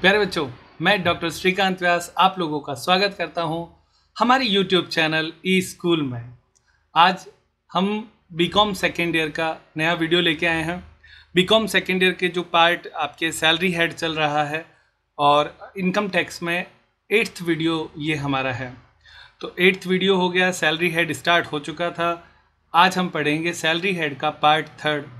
प्यारे बच्चों मैं डॉक्टर श्रीकांत व्यास आप लोगों का स्वागत करता हूं हमारे यूट्यूब चैनल ई स्कूल में आज हम बी कॉम सेकेंड ईयर का नया वीडियो लेके आए हैं बी कॉम सेकेंड ईयर के जो पार्ट आपके सैलरी हेड चल रहा है और इनकम टैक्स में एट्थ वीडियो ये हमारा है तो एट्थ वीडियो हो गया सैलरी हेड स्टार्ट हो चुका था आज हम पढ़ेंगे सैलरी हेड का पार्ट थर्ड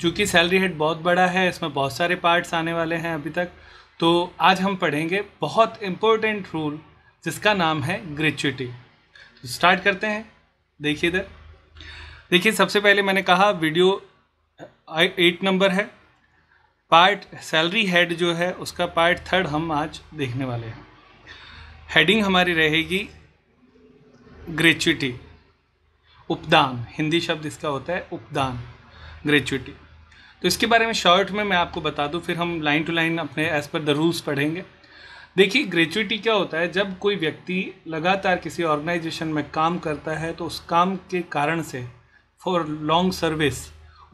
चूँकि सैलरी हेड बहुत बड़ा है इसमें बहुत सारे पार्ट्स आने वाले हैं अभी तक तो आज हम पढ़ेंगे बहुत इम्पोर्टेंट रूल जिसका नाम है ग्रेचुटी तो स्टार्ट करते हैं देखिए इधर देखिए सबसे पहले मैंने कहा वीडियो एट नंबर है पार्ट सैलरी हेड जो है उसका पार्ट थर्ड हम आज देखने वाले हैं हेडिंग हमारी रहेगी ग्रेचुटी उपदान हिंदी शब्द इसका होता है उपदान ग्रेचुटी तो इसके बारे में शॉर्ट में मैं आपको बता दूँ फिर हम लाइन टू लाइन अपने एज़ पर द रूल्स पढ़ेंगे देखिए ग्रेचुटी क्या होता है जब कोई व्यक्ति लगातार किसी ऑर्गेनाइजेशन में काम करता है तो उस काम के कारण से फॉर लॉन्ग सर्विस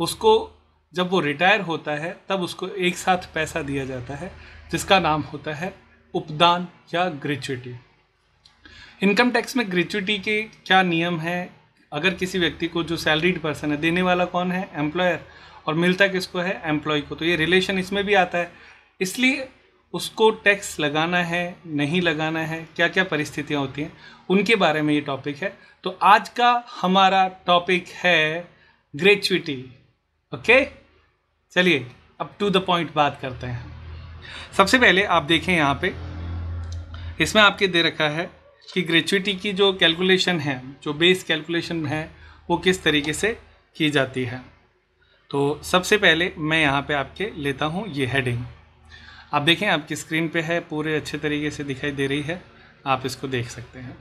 उसको जब वो रिटायर होता है तब उसको एक साथ पैसा दिया जाता है जिसका नाम होता है उपदान या ग्रेचुटी इनकम टैक्स में ग्रेचुटी के क्या नियम हैं अगर किसी व्यक्ति को जो सैलरीड पर्सन है देने वाला कौन है एम्प्लॉयर और मिलता किसको है एम्प्लॉय को तो ये रिलेशन इसमें भी आता है इसलिए उसको टैक्स लगाना है नहीं लगाना है क्या क्या परिस्थितियाँ होती हैं उनके बारे में ये टॉपिक है तो आज का हमारा टॉपिक है ग्रेचुटी ओके चलिए अब टू द पॉइंट बात करते हैं सबसे पहले आप देखें यहाँ पे इसमें आपके दे रखा है कि ग्रेचुटी की जो कैलकुलेशन है जो बेस कैलकुलेशन है वो किस तरीके से की जाती है तो सबसे पहले मैं यहाँ पे आपके लेता हूँ ये हेडिंग आप देखें आपकी स्क्रीन पे है पूरे अच्छे तरीके से दिखाई दे रही है आप इसको देख सकते हैं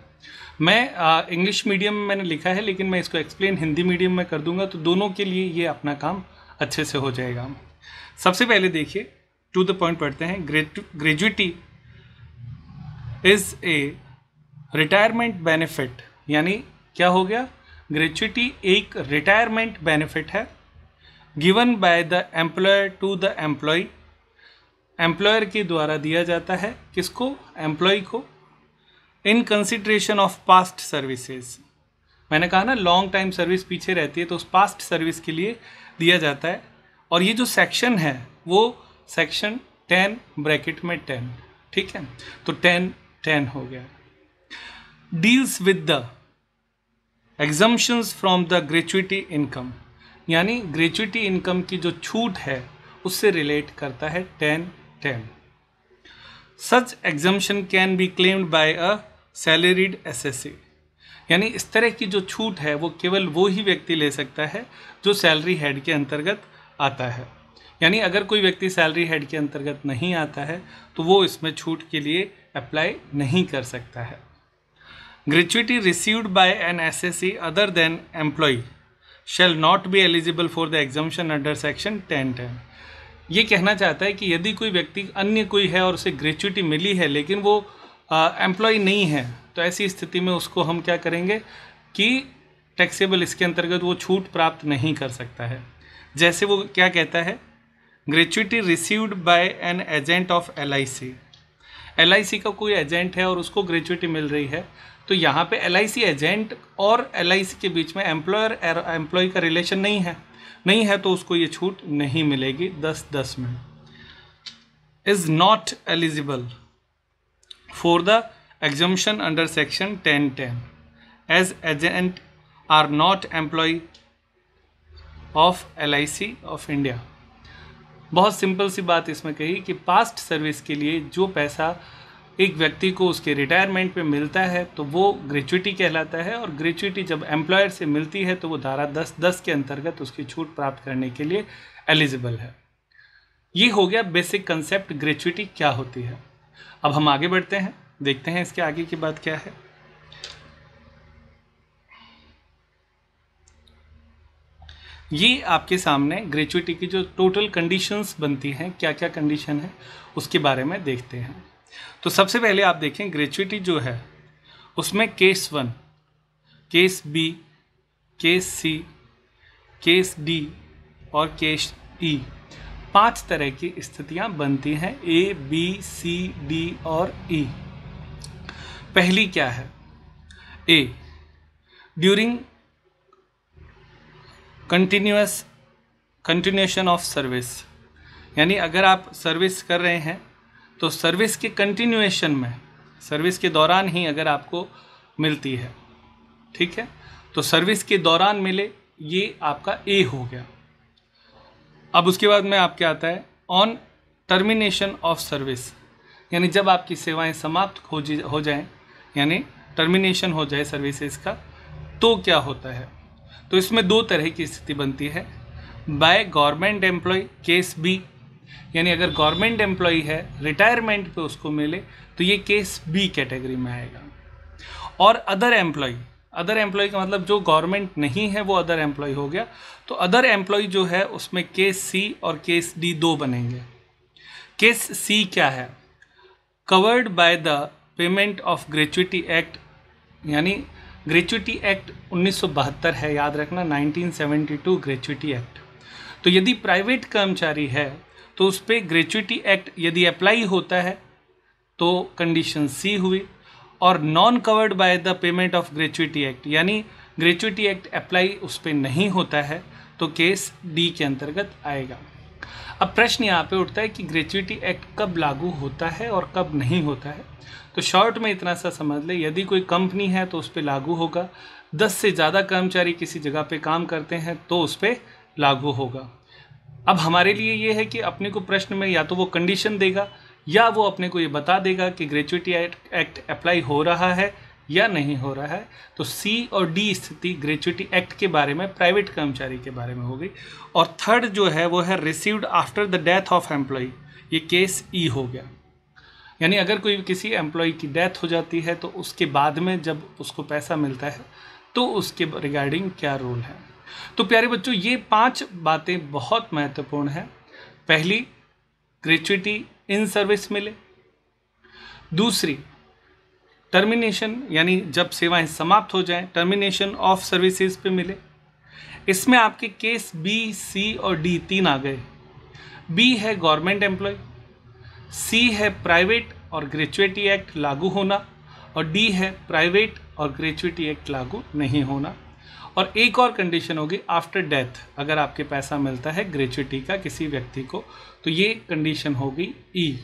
मैं इंग्लिश मीडियम में मैंने लिखा है लेकिन मैं इसको एक्सप्लेन हिंदी मीडियम में कर दूंगा तो दोनों के लिए ये अपना काम अच्छे से हो जाएगा सबसे पहले देखिए टू द पॉइंट पढ़ते हैं gratuity is a retirement benefit यानी क्या हो गया ग्रेचुटी एक रिटायरमेंट बेनिफिट है given by the employer to the employee employer के द्वारा दिया जाता है किसको एम्प्लॉय को in consideration of past services मैंने कहा ना लॉन्ग टाइम सर्विस पीछे रहती है तो उस पास्ट सर्विस के लिए दिया जाता है और ये जो सेक्शन है वो सेक्शन टेन ब्रैकेट में टेन ठीक है तो टेन टेन हो गया deals with the exemptions from the gratuity income यानी ग्रेचुटी इनकम की जो छूट है उससे रिलेट करता है ten ten such exemption can be claimed by a salaried assessee यानी इस तरह की जो छूट है वो केवल वो ही व्यक्ति ले सकता है जो सैलरी हेड के अंतर्गत आता है यानी अगर कोई व्यक्ति सैलरी हेड के अंतर्गत नहीं आता है तो वो इसमें छूट के लिए अप्लाई नहीं कर सकता है gratuity received by an S S assessee other than employee shall not be eligible for the exemption under section ten ten ये कहना चाहता है कि यदि कोई व्यक्ति अन्य कोई है और उसे ग्रेचुटी मिली है लेकिन वो एम्प्लॉय नहीं है तो ऐसी स्थिति में उसको हम क्या करेंगे कि टैक्सेबल इसके अंतर्गत वो छूट प्राप्त नहीं कर सकता है जैसे वो क्या कहता है gratuity received by an agent of L I C L I C का कोई एजेंट है और उसको ग्रेचुटी मिल रही है तो यहाँ पे एल एजेंट और एल के बीच में एम्प्लॉयर एम्प्लॉय का रिलेशन नहीं है नहीं है तो उसको ये छूट नहीं मिलेगी दस दस में is not eligible for the exemption under section ten ten as agent are not employee of L of India बहुत सिंपल सी बात इसमें कही कि पास्ट सर्विस के लिए जो पैसा एक व्यक्ति को उसके रिटायरमेंट पे मिलता है तो वो ग्रेचुटी कहलाता है और ग्रेचुटी जब एम्प्लॉयर से मिलती है तो वो धारा दस दस के अंतर्गत उसकी छूट प्राप्त करने के लिए एलिजिबल है ये हो गया बेसिक कंसेप्ट ग्रेचुटी क्या होती है अब हम आगे बढ़ते हैं देखते हैं इसके आगे की बात क्या है ये आपके सामने ग्रेचुटी की जो टोटल कंडीशंस बनती हैं क्या क्या कंडीशन है उसके बारे में देखते हैं तो सबसे पहले आप देखें ग्रेचुटी जो है उसमें case one case B case C case D और केस ई e पांच तरह की स्थितियां बनती हैं ए बी सी डी और ई e। पहली क्या है A during continuous continuation of service यानी अगर आप सर्विस कर रहे हैं तो सर्विस के कंटिन्यूएशन में सर्विस के दौरान ही अगर आपको मिलती है ठीक है तो सर्विस के दौरान मिले ये आपका ए हो गया अब उसके बाद में आपके आता है ऑन टर्मिनेशन ऑफ सर्विस यानी जब आपकी सेवाएं समाप्त हो हो जाएं यानी टर्मिनेशन हो जाए सर्विसेज का तो क्या होता है तो इसमें दो तरह की स्थिति बनती है by government employee case B यानी अगर गवर्नमेंट एम्प्लॉई है रिटायरमेंट पे उसको मिले तो ये केस बी कैटेगरी में आएगा और अदर एम्प्लॉय अदर एम्प्लॉय का मतलब जो गवर्नमेंट नहीं है वो अदर एम्प्लॉय हो गया तो अदर एम्प्लॉय जो है उसमें केस सी और केस डी दो बनेंगे केस सी क्या है covered by the payment of gratuity act यानी ग्रेचुटी एक्ट उन्नीस है याद रखना 1972 ग्रेचुटी एक्ट तो यदि प्राइवेट कर्मचारी है तो उस पर ग्रेचुटी एक्ट यदि अप्लाई होता है तो कंडीशन सी हुई और non covered by the payment of gratuity act यानी ग्रेचुटी एक्ट अप्लाई उस पर नहीं होता है तो केस डी के अंतर्गत आएगा अब प्रश्न यहाँ पे उठता है कि ग्रेचुटी एक्ट कब लागू होता है और कब नहीं होता है तो शॉर्ट में इतना सा समझ ले यदि कोई कंपनी है तो उस पर लागू होगा दस से ज़्यादा कर्मचारी किसी जगह पे काम करते हैं तो उस पर लागू होगा अब हमारे लिए ये है कि अपने को प्रश्न में या तो वो कंडीशन देगा या वो अपने को ये बता देगा कि ग्रेचुटी एक्ट अप्लाई हो रहा है या नहीं हो रहा है तो सी और डी स्थिति ग्रेचुटी एक्ट के बारे में प्राइवेट कर्मचारी के बारे में हो गई और थर्ड जो है वो है received after the death of employee ये केस ई e हो गया यानी अगर कोई किसी एम्प्लॉय की डेथ हो जाती है तो उसके बाद में जब उसको पैसा मिलता है तो उसके रिगार्डिंग क्या रोल है तो प्यारे बच्चों ये पांच बातें बहुत महत्वपूर्ण हैं पहली ग्रेचुटी इन सर्विस मिले दूसरी टर्मिनेशन यानी जब सेवाएं समाप्त हो जाएं टर्मिनेशन ऑफ सर्विसेज पे मिले इसमें आपके केस बी सी और डी तीन आ गए बी है गवर्नमेंट एम्प्लॉय सी है प्राइवेट और ग्रेचुएटी एक्ट लागू होना और डी है प्राइवेट और ग्रेचुएटी एक्ट लागू नहीं होना और एक और कंडीशन होगी आफ्टर डेथ अगर आपके पैसा मिलता है ग्रेचुटी का किसी व्यक्ति को तो ये कंडीशन होगी ई e.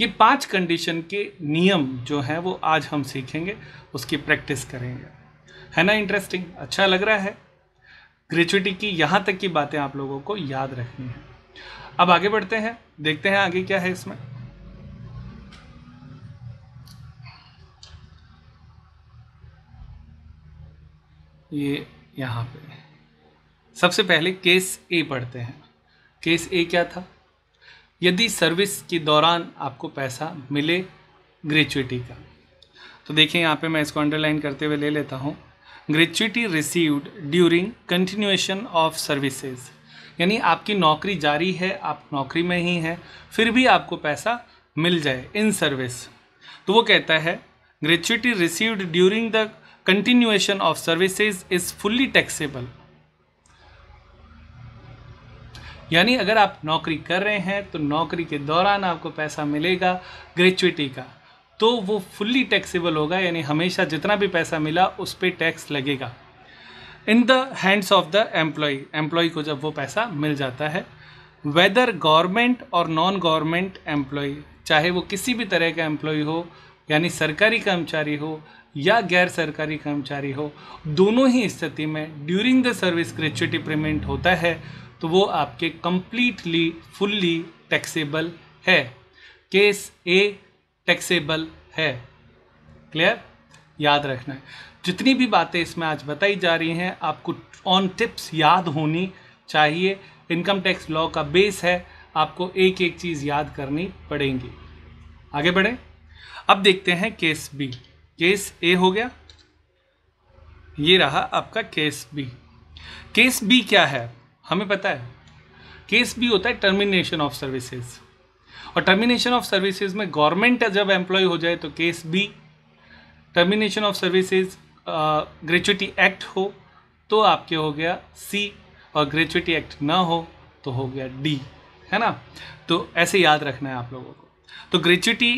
ये पांच कंडीशन के नियम जो हैं वो आज हम सीखेंगे उसकी प्रैक्टिस करेंगे है ना इंटरेस्टिंग अच्छा लग रहा है ग्रेचुटी की यहाँ तक की बातें आप लोगों को याद रखनी है अब आगे बढ़ते हैं देखते हैं आगे क्या है इसमें ये यहाँ पे सबसे पहले केस ए पढ़ते हैं केस ए क्या था यदि सर्विस के दौरान आपको पैसा मिले ग्रेचुटी का तो देखिए यहाँ पे मैं इसको अंडरलाइन करते हुए ले लेता हूँ gratuity received during continuation of services यानी आपकी नौकरी जारी है आप नौकरी में ही हैं फिर भी आपको पैसा मिल जाए इन सर्विस तो वो कहता है gratuity received during the continuation of services is fully taxable यानी अगर आप नौकरी कर रहे हैं तो नौकरी के दौरान आपको पैसा मिलेगा ग्रेचुटी का तो वो फुल्ली टैक्सेबल होगा यानी हमेशा जितना भी पैसा मिला उस पर टैक्स लगेगा in the hands of the employee employee को जब वो पैसा मिल जाता है वेदर गवर्नमेंट और नॉन गवर्नमेंट एम्प्लॉय चाहे वो किसी भी तरह का एम्प्लॉय हो यानी सरकारी कर्मचारी हो या गैर सरकारी कर्मचारी हो दोनों ही स्थिति में during the service gratuity payment होता है तो वो आपके कंप्लीटली फुल्ली टैक्सेबल है केस ए टैक्सेबल है क्लियर याद रखना है जितनी भी बातें इसमें आज बताई जा रही हैं आपको ऑन टिप्स याद होनी चाहिए इनकम टैक्स लॉ का बेस है आपको एक एक चीज़ याद करनी पड़ेंगी आगे बढ़ें अब देखते हैं केस बी केस ए हो गया ये रहा आपका केस बी केस बी क्या है हमें पता है केस बी होता है टर्मिनेशन ऑफ सर्विसेज और टर्मिनेशन ऑफ सर्विसेज में गवर्नमेंट जब एम्प्लॉय हो जाए तो case B termination of services gratuity act हो तो आपके हो गया सी और ग्रेचुटी एक्ट ना हो तो हो गया डी है ना तो ऐसे याद रखना है आप लोगों को तो ग्रेचुटी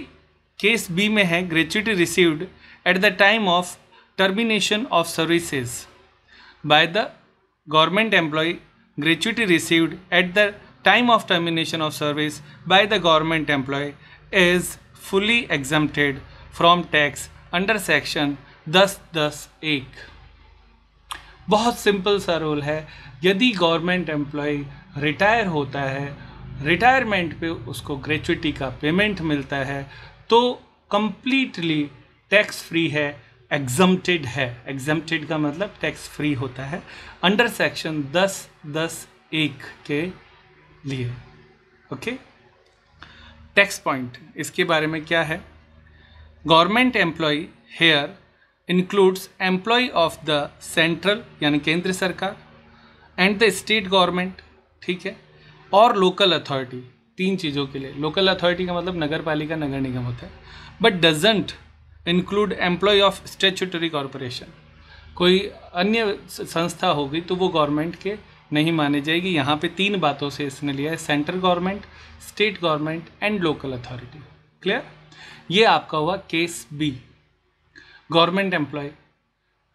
केस बी में है gratuity received at the time of termination of services by the government employee gratuity received at the time of termination of service by the government employee is fully exempted from tax under section दस दस एक बहुत simple सा role है यदि government employee retire होता है retirement पे उसको ग्रेचुटी का पेमेंट मिलता है तो कम्प्लीटली टैक्स फ्री है एग्जम्प्टेड है एग्जम्प्टेड का मतलब टैक्स फ्री होता है अंडर सेक्शन दस दस एक के लिए ओके टैक्स पॉइंट इसके बारे में क्या है government employee here includes employee of the central यानी केंद्र सरकार एंड द स्टेट गवर्नमेंट ठीक है और लोकल अथॉरिटी तीन चीज़ों के लिए लोकल अथॉरिटी का मतलब नगर पालिका नगर निगम होता है but doesn't include employee of statutory corporation कोई अन्य संस्था होगी तो वो गवर्नमेंट के नहीं मानी जाएगी यहाँ पे तीन बातों से इसने लिया है central government state government and local authority clear ये आपका हुआ case B government employee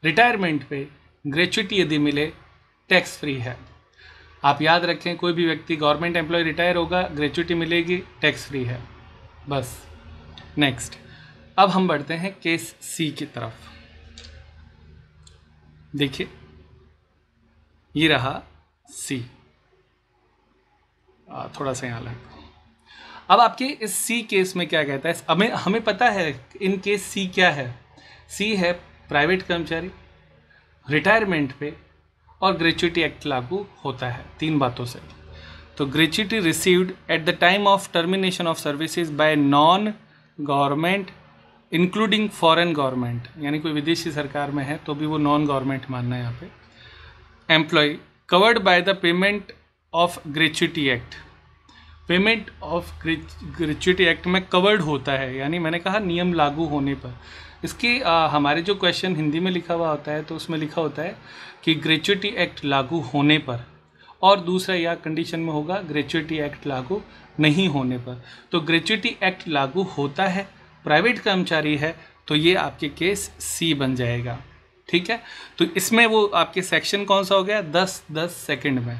retirement पे ग्रेचुटी यदि मिले टैक्स फ्री है आप याद रखें कोई भी व्यक्ति गवर्नमेंट एम्प्लॉय रिटायर होगा ग्रेचुटी मिलेगी टैक्स फ्री है बस नेक्स्ट अब हम बढ़ते हैं केस सी की तरफ देखिए ये रहा सी आ, थोड़ा सा यहाँ लगता अब आपके इस सी केस में क्या कहता है हमें हमें पता है इन केस सी क्या है सी है प्राइवेट कर्मचारी रिटायरमेंट पे और ग्रेचुटी एक्ट लागू होता है तीन बातों से तो gratuity received at the time of termination of services by non government including foreign government यानी कोई विदेशी सरकार में है तो भी वो नॉन गवर्नमेंट मानना है यहाँ पे employee covered by the payment of gratuity act payment of gratuity act में कवर्ड होता है यानी मैंने कहा नियम लागू होने पर इसकी आ, हमारे जो क्वेश्चन हिंदी में लिखा हुआ होता है तो उसमें लिखा होता है कि ग्रेचुटी एक्ट लागू होने पर और दूसरा या कंडीशन में होगा ग्रेचुटी एक्ट लागू नहीं होने पर तो ग्रेचुटी एक्ट लागू होता है प्राइवेट कर्मचारी है तो ये आपके केस सी बन जाएगा ठीक है तो इसमें वो आपके सेक्शन कौन सा हो गया दस दस सेकेंड में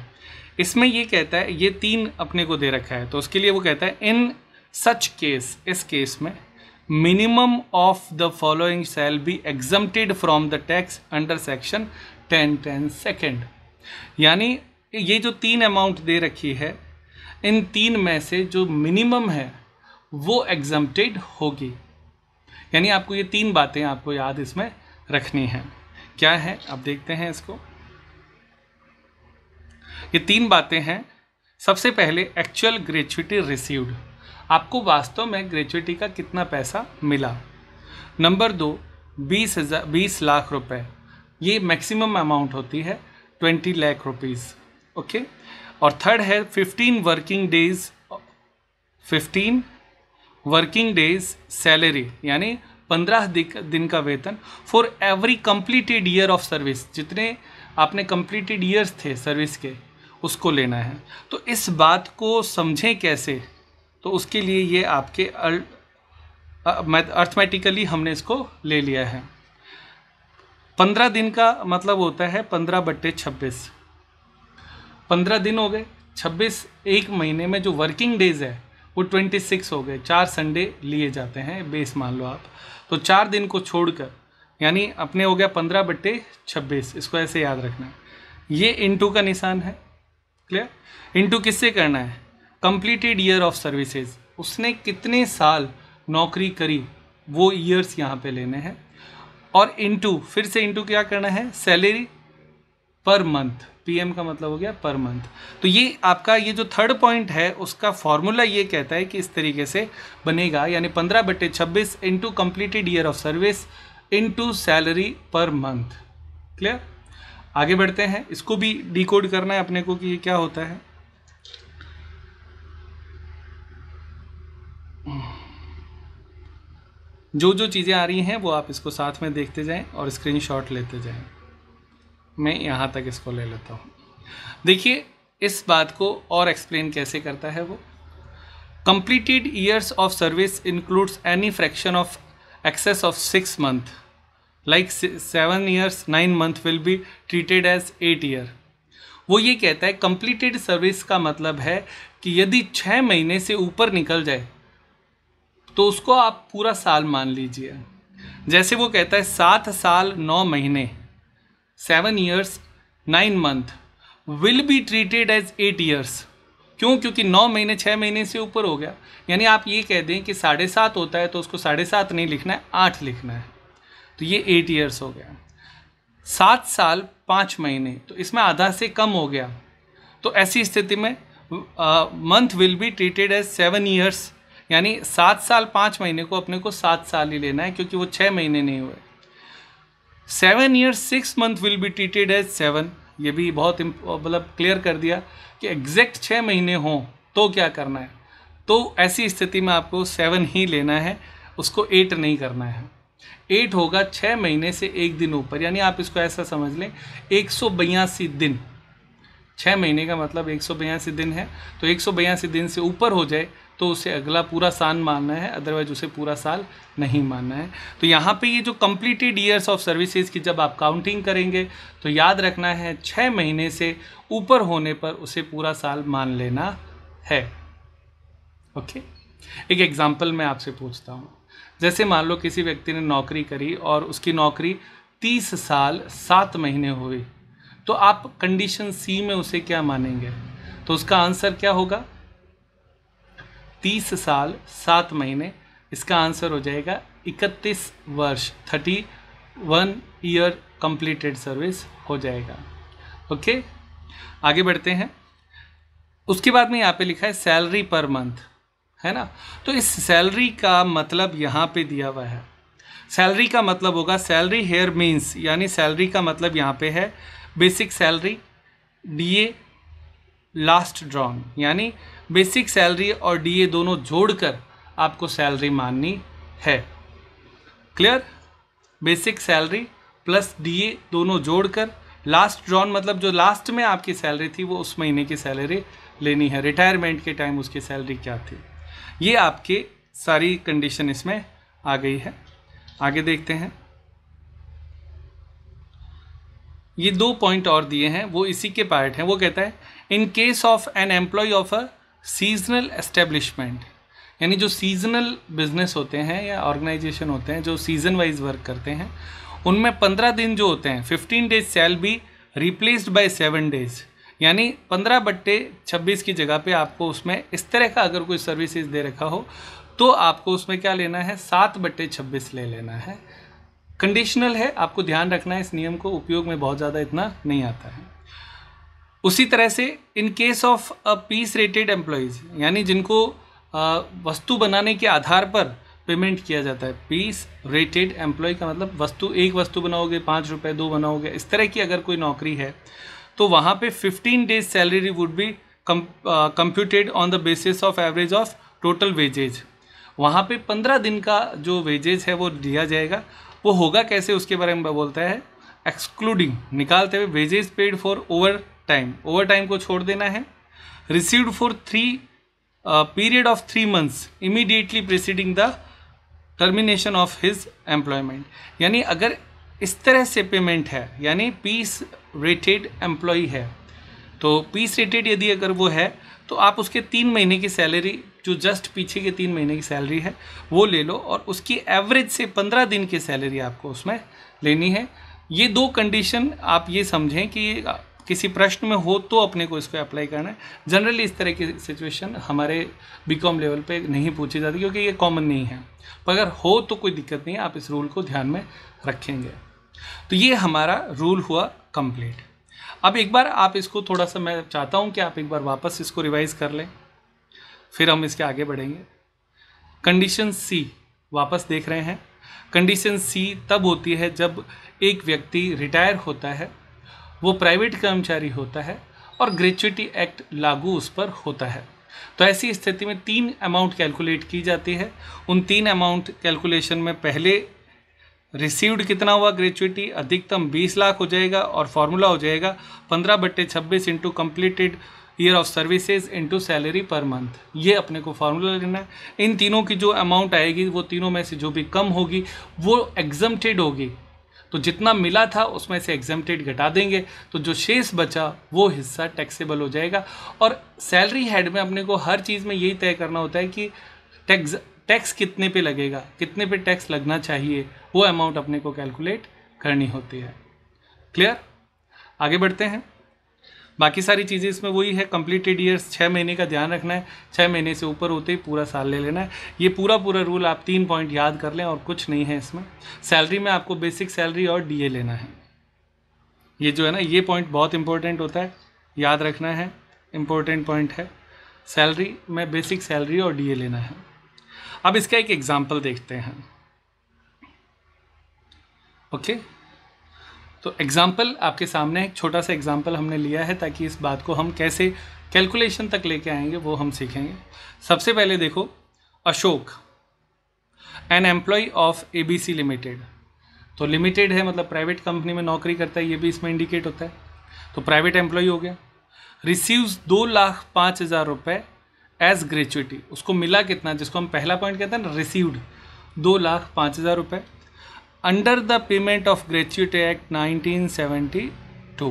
इसमें ये कहता है ये तीन अपने को दे रखा है तो उसके लिए वो कहता है इन सच केस इस केस में minimum of the following shall be exempted from the tax under section ten ten second यानी ये जो तीन अमाउंट दे रखी है इन तीन में से जो मिनिमम है वो एग्जम्प्टेड होगी यानी आपको ये तीन बातें आपको याद इसमें रखनी है क्या है आप देखते हैं इसको ये तीन बातें हैं सबसे पहले एक्चुअल ग्रेचुटी रिसीव्ड आपको वास्तव में ग्रेचुटी का कितना पैसा मिला नंबर दो बीस हज़ार बीस लाख रुपए ये मैक्सिमम अमाउंट होती है ट्वेंटी लाख रुपीज़ ओके और थर्ड है fifteen working days fifteen working days salary यानी पंद्रह दिन का वेतन for every completed year of service जितने आपने कंप्लीटेड ईयर्स थे सर्विस के उसको लेना है तो इस बात को समझें कैसे तो उसके लिए ये आपके अर्थमेटिकली हमने इसको ले लिया है पंद्रह दिन का मतलब होता है पंद्रह बट्टे छब्बीस पंद्रह दिन हो गए छब्बीस एक महीने में जो वर्किंग डेज है वो ट्वेंटी सिक्स हो गए चार संडे लिए जाते हैं बेस मान लो आप तो चार दिन को छोड़कर यानी अपने हो गया पंद्रह बट्टे छब्बीस इसको ऐसे याद रखना ये इंटू का निशान है क्लियर इंटू किससे करना है कंप्लीटेड ईयर ऑफ सर्विसेज उसने कितने साल नौकरी करी वो ईयर्स यहाँ पे लेने हैं और इंटू फिर से इंटू क्या करना है सैलरी पर मंथ पीएम का मतलब हो गया पर मंथ तो ये आपका ये जो थर्ड पॉइंट है उसका फॉर्मूला ये कहता है कि इस तरीके से बनेगा यानी पंद्रह बटे छब्बीस into completed year of service into salary per month clear आगे बढ़ते हैं इसको भी डिकोड करना है अपने को कि ये क्या होता है जो जो चीज़ें आ रही हैं वो आप इसको साथ में देखते जाएं और स्क्रीनशॉट लेते जाएं मैं यहाँ तक इसको ले लेता हूँ देखिए इस बात को और एक्सप्लेन कैसे करता है वो completed years of service includes any fraction of excess of six month like seven years nine month will be treated as eight year वो ये कहता है कंप्लीटेड सर्विस का मतलब है कि यदि छः महीने से ऊपर निकल जाए तो उसको आप पूरा साल मान लीजिए जैसे वो कहता है सात साल नौ महीने seven years nine month will be treated as eight years क्यों क्योंकि नौ महीने छः महीने से ऊपर हो गया यानी आप ये कह दें कि साढ़े सात होता है तो उसको साढ़े सात नहीं लिखना है आठ लिखना है तो ये एट ईयर्स हो गया सात साल पाँच महीने तो इसमें आधा से कम हो गया तो ऐसी स्थिति में month will be treated as seven years यानी सात साल पाँच महीने को अपने को सात साल ही लेना है क्योंकि वो छः महीने नहीं हुए seven year six month will be treated as seven ये भी बहुत मतलब क्लियर कर दिया कि एग्जैक्ट छः महीने हों तो क्या करना है तो ऐसी स्थिति में आपको सेवन ही लेना है उसको एट नहीं करना है एट होगा छः महीने से एक दिन ऊपर यानी आप इसको ऐसा समझ लें एक सौ बयासी दिन छः महीने का मतलब एक सौ बयासी दिन है तो एक सौ बयासी दिन से ऊपर हो जाए तो उसे अगला पूरा साल मानना है अदरवाइज उसे पूरा साल नहीं मानना है तो यहाँ पे ये जो कम्प्लीटेड ईयर्स ऑफ सर्विसेज की जब आप काउंटिंग करेंगे तो याद रखना है छः महीने से ऊपर होने पर उसे पूरा साल मान लेना है ओके एक एग्ज़ाम्पल मैं आपसे पूछता हूँ जैसे मान लो किसी व्यक्ति ने नौकरी करी और उसकी नौकरी तीस साल सात महीने हुई तो आप कंडीशन सी में उसे क्या मानेंगे तो उसका आंसर क्या होगा तीस साल सात महीने इसका आंसर हो जाएगा इकतीस वर्ष thirty one year completed service हो जाएगा ओके okay? आगे बढ़ते हैं उसके बाद में यहाँ पे लिखा है सैलरी पर मंथ है ना तो इस सैलरी का मतलब यहाँ पे दिया हुआ है सैलरी का मतलब होगा सैलरी हेयर मीन्स यानी सैलरी का मतलब यहाँ पे है basic salary DA last drawn यानी बेसिक सैलरी और डीए दोनों जोड़कर आपको सैलरी माननी है clear basic salary plus DA दोनों जोड़कर लास्ट ड्रॉन मतलब जो लास्ट में आपकी सैलरी थी वो उस महीने की सैलरी लेनी है रिटायरमेंट के टाइम उसकी सैलरी क्या थी ये आपके सारी कंडीशन इसमें आ गई है आगे देखते हैं ये दो पॉइंट और दिए हैं वो इसी के पार्ट हैं वो कहता है in case of an employee of a seasonal establishment यानी जो सीजनल बिजनेस होते हैं या ऑर्गेनाइजेशन होते हैं जो सीजन वाइज वर्क करते हैं उनमें पंद्रह दिन जो होते हैं fifteen days shall be replaced by seven days यानी पंद्रह बट्टे छब्बीस की जगह पे आपको उसमें इस तरह का अगर कोई सर्विसेज दे रखा हो तो आपको उसमें क्या लेना है सात बट्टे छब्बीस ले लेना है कंडीशनल है आपको ध्यान रखना है इस नियम को उपयोग में बहुत ज़्यादा इतना नहीं आता है उसी तरह से in case of a piece rated employees यानी जिनको वस्तु बनाने के आधार पर पेमेंट किया जाता है पीस रेटेड एम्प्लॉय का मतलब वस्तु एक वस्तु बनाओगे पाँच रुपये दो बनाओगे इस तरह की अगर कोई नौकरी है तो वहाँ पे 15 days salary would be computed on the basis of average of total wages वहाँ पे 15 दिन का जो वेजेज है वो दिया जाएगा वो होगा कैसे उसके बारे में बोलता है एक्सक्लूडिंग निकालते हुए wages paid for overtime overtime को छोड़ देना है received for three period of three months immediately preceding the termination of his employment यानी अगर इस तरह से पेमेंट है यानी पीस रेटेड एम्प्लॉय है तो पीस रेटेड यदि अगर वो है तो आप उसके तीन महीने की सैलरी जो जस्ट पीछे के तीन महीने की सैलरी है वो ले लो और उसकी एवरेज से पंद्रह दिन की सैलरी आपको उसमें लेनी है ये दो कंडीशन आप ये समझें कि किसी प्रश्न में हो तो अपने को इस पर अप्लाई करना है जनरली इस तरह की सिचुएशन हमारे बीकॉम लेवल पे नहीं पूछी जाती क्योंकि ये कॉमन नहीं है पर अगर हो तो कोई दिक्कत नहीं है आप इस रूल को ध्यान में रखेंगे तो ये हमारा रूल हुआ कंप्लीट अब एक बार आप इसको थोड़ा सा मैं चाहता हूँ कि आप एक बार वापस इसको रिवाइज़ कर लें फिर हम इसके आगे बढ़ेंगे कंडीशन सी वापस देख रहे हैं कंडीशन सी तब होती है जब एक व्यक्ति रिटायर होता है वो प्राइवेट कर्मचारी होता है और ग्रेचुटी एक्ट लागू उस पर होता है तो ऐसी स्थिति में तीन अमाउंट कैलकुलेट की जाती है उन तीन अमाउंट कैलकुलेशन में पहले रिसीव्ड कितना हुआ ग्रेचुटी अधिकतम 20 लाख हो जाएगा और फार्मूला हो जाएगा 15 बट्टे छब्बीस into completed year of services into salary per month ये अपने को फार्मूला लेना है इन तीनों की जो अमाउंट आएगी वो तीनों में से जो भी कम होगी वो एग्जम्टेड होगी तो जितना मिला था उसमें से एग्जामेटेड घटा देंगे तो जो शेष बचा वो हिस्सा टैक्सेबल हो जाएगा और सैलरी हेड में अपने को हर चीज़ में यही तय करना होता है कि टैक्स टैक्स कितने पे लगेगा कितने पे टैक्स लगना चाहिए वो अमाउंट अपने को कैलकुलेट करनी होती है क्लियर आगे बढ़ते हैं बाकी सारी चीज़ें इसमें वही है कंप्लीटेड ईयर्स छः महीने का ध्यान रखना है छः महीने से ऊपर होते ही पूरा साल ले लेना है ये पूरा पूरा रूल आप तीन पॉइंट याद कर लें और कुछ नहीं है इसमें सैलरी में आपको बेसिक सैलरी और डी लेना है ये जो है ना ये पॉइंट बहुत इंपॉर्टेंट होता है याद रखना है इम्पोर्टेंट पॉइंट है सैलरी में बेसिक सैलरी और डी लेना है अब इसका एक एग्ज़ाम्पल देखते हैं ओके okay? तो एग्ज़ाम्पल आपके सामने एक छोटा सा एग्ज़ाम्पल हमने लिया है ताकि इस बात को हम कैसे कैलकुलेशन तक लेके आएंगे वो हम सीखेंगे सबसे पहले देखो Ashok an employee of A B C limited तो लिमिटेड है मतलब प्राइवेट कंपनी में नौकरी करता है ये भी इसमें इंडिकेट होता है तो प्राइवेट एम्प्लॉय हो गया रिसीव्स दो लाख पाँच हज़ार रुपये एज ग्रेचुटी उसको मिला कितना जिसको हम पहला पॉइंट कहते हैं ना रिसीव्ड दो लाख पाँच हज़ार रुपये under the payment of gratuity act 1972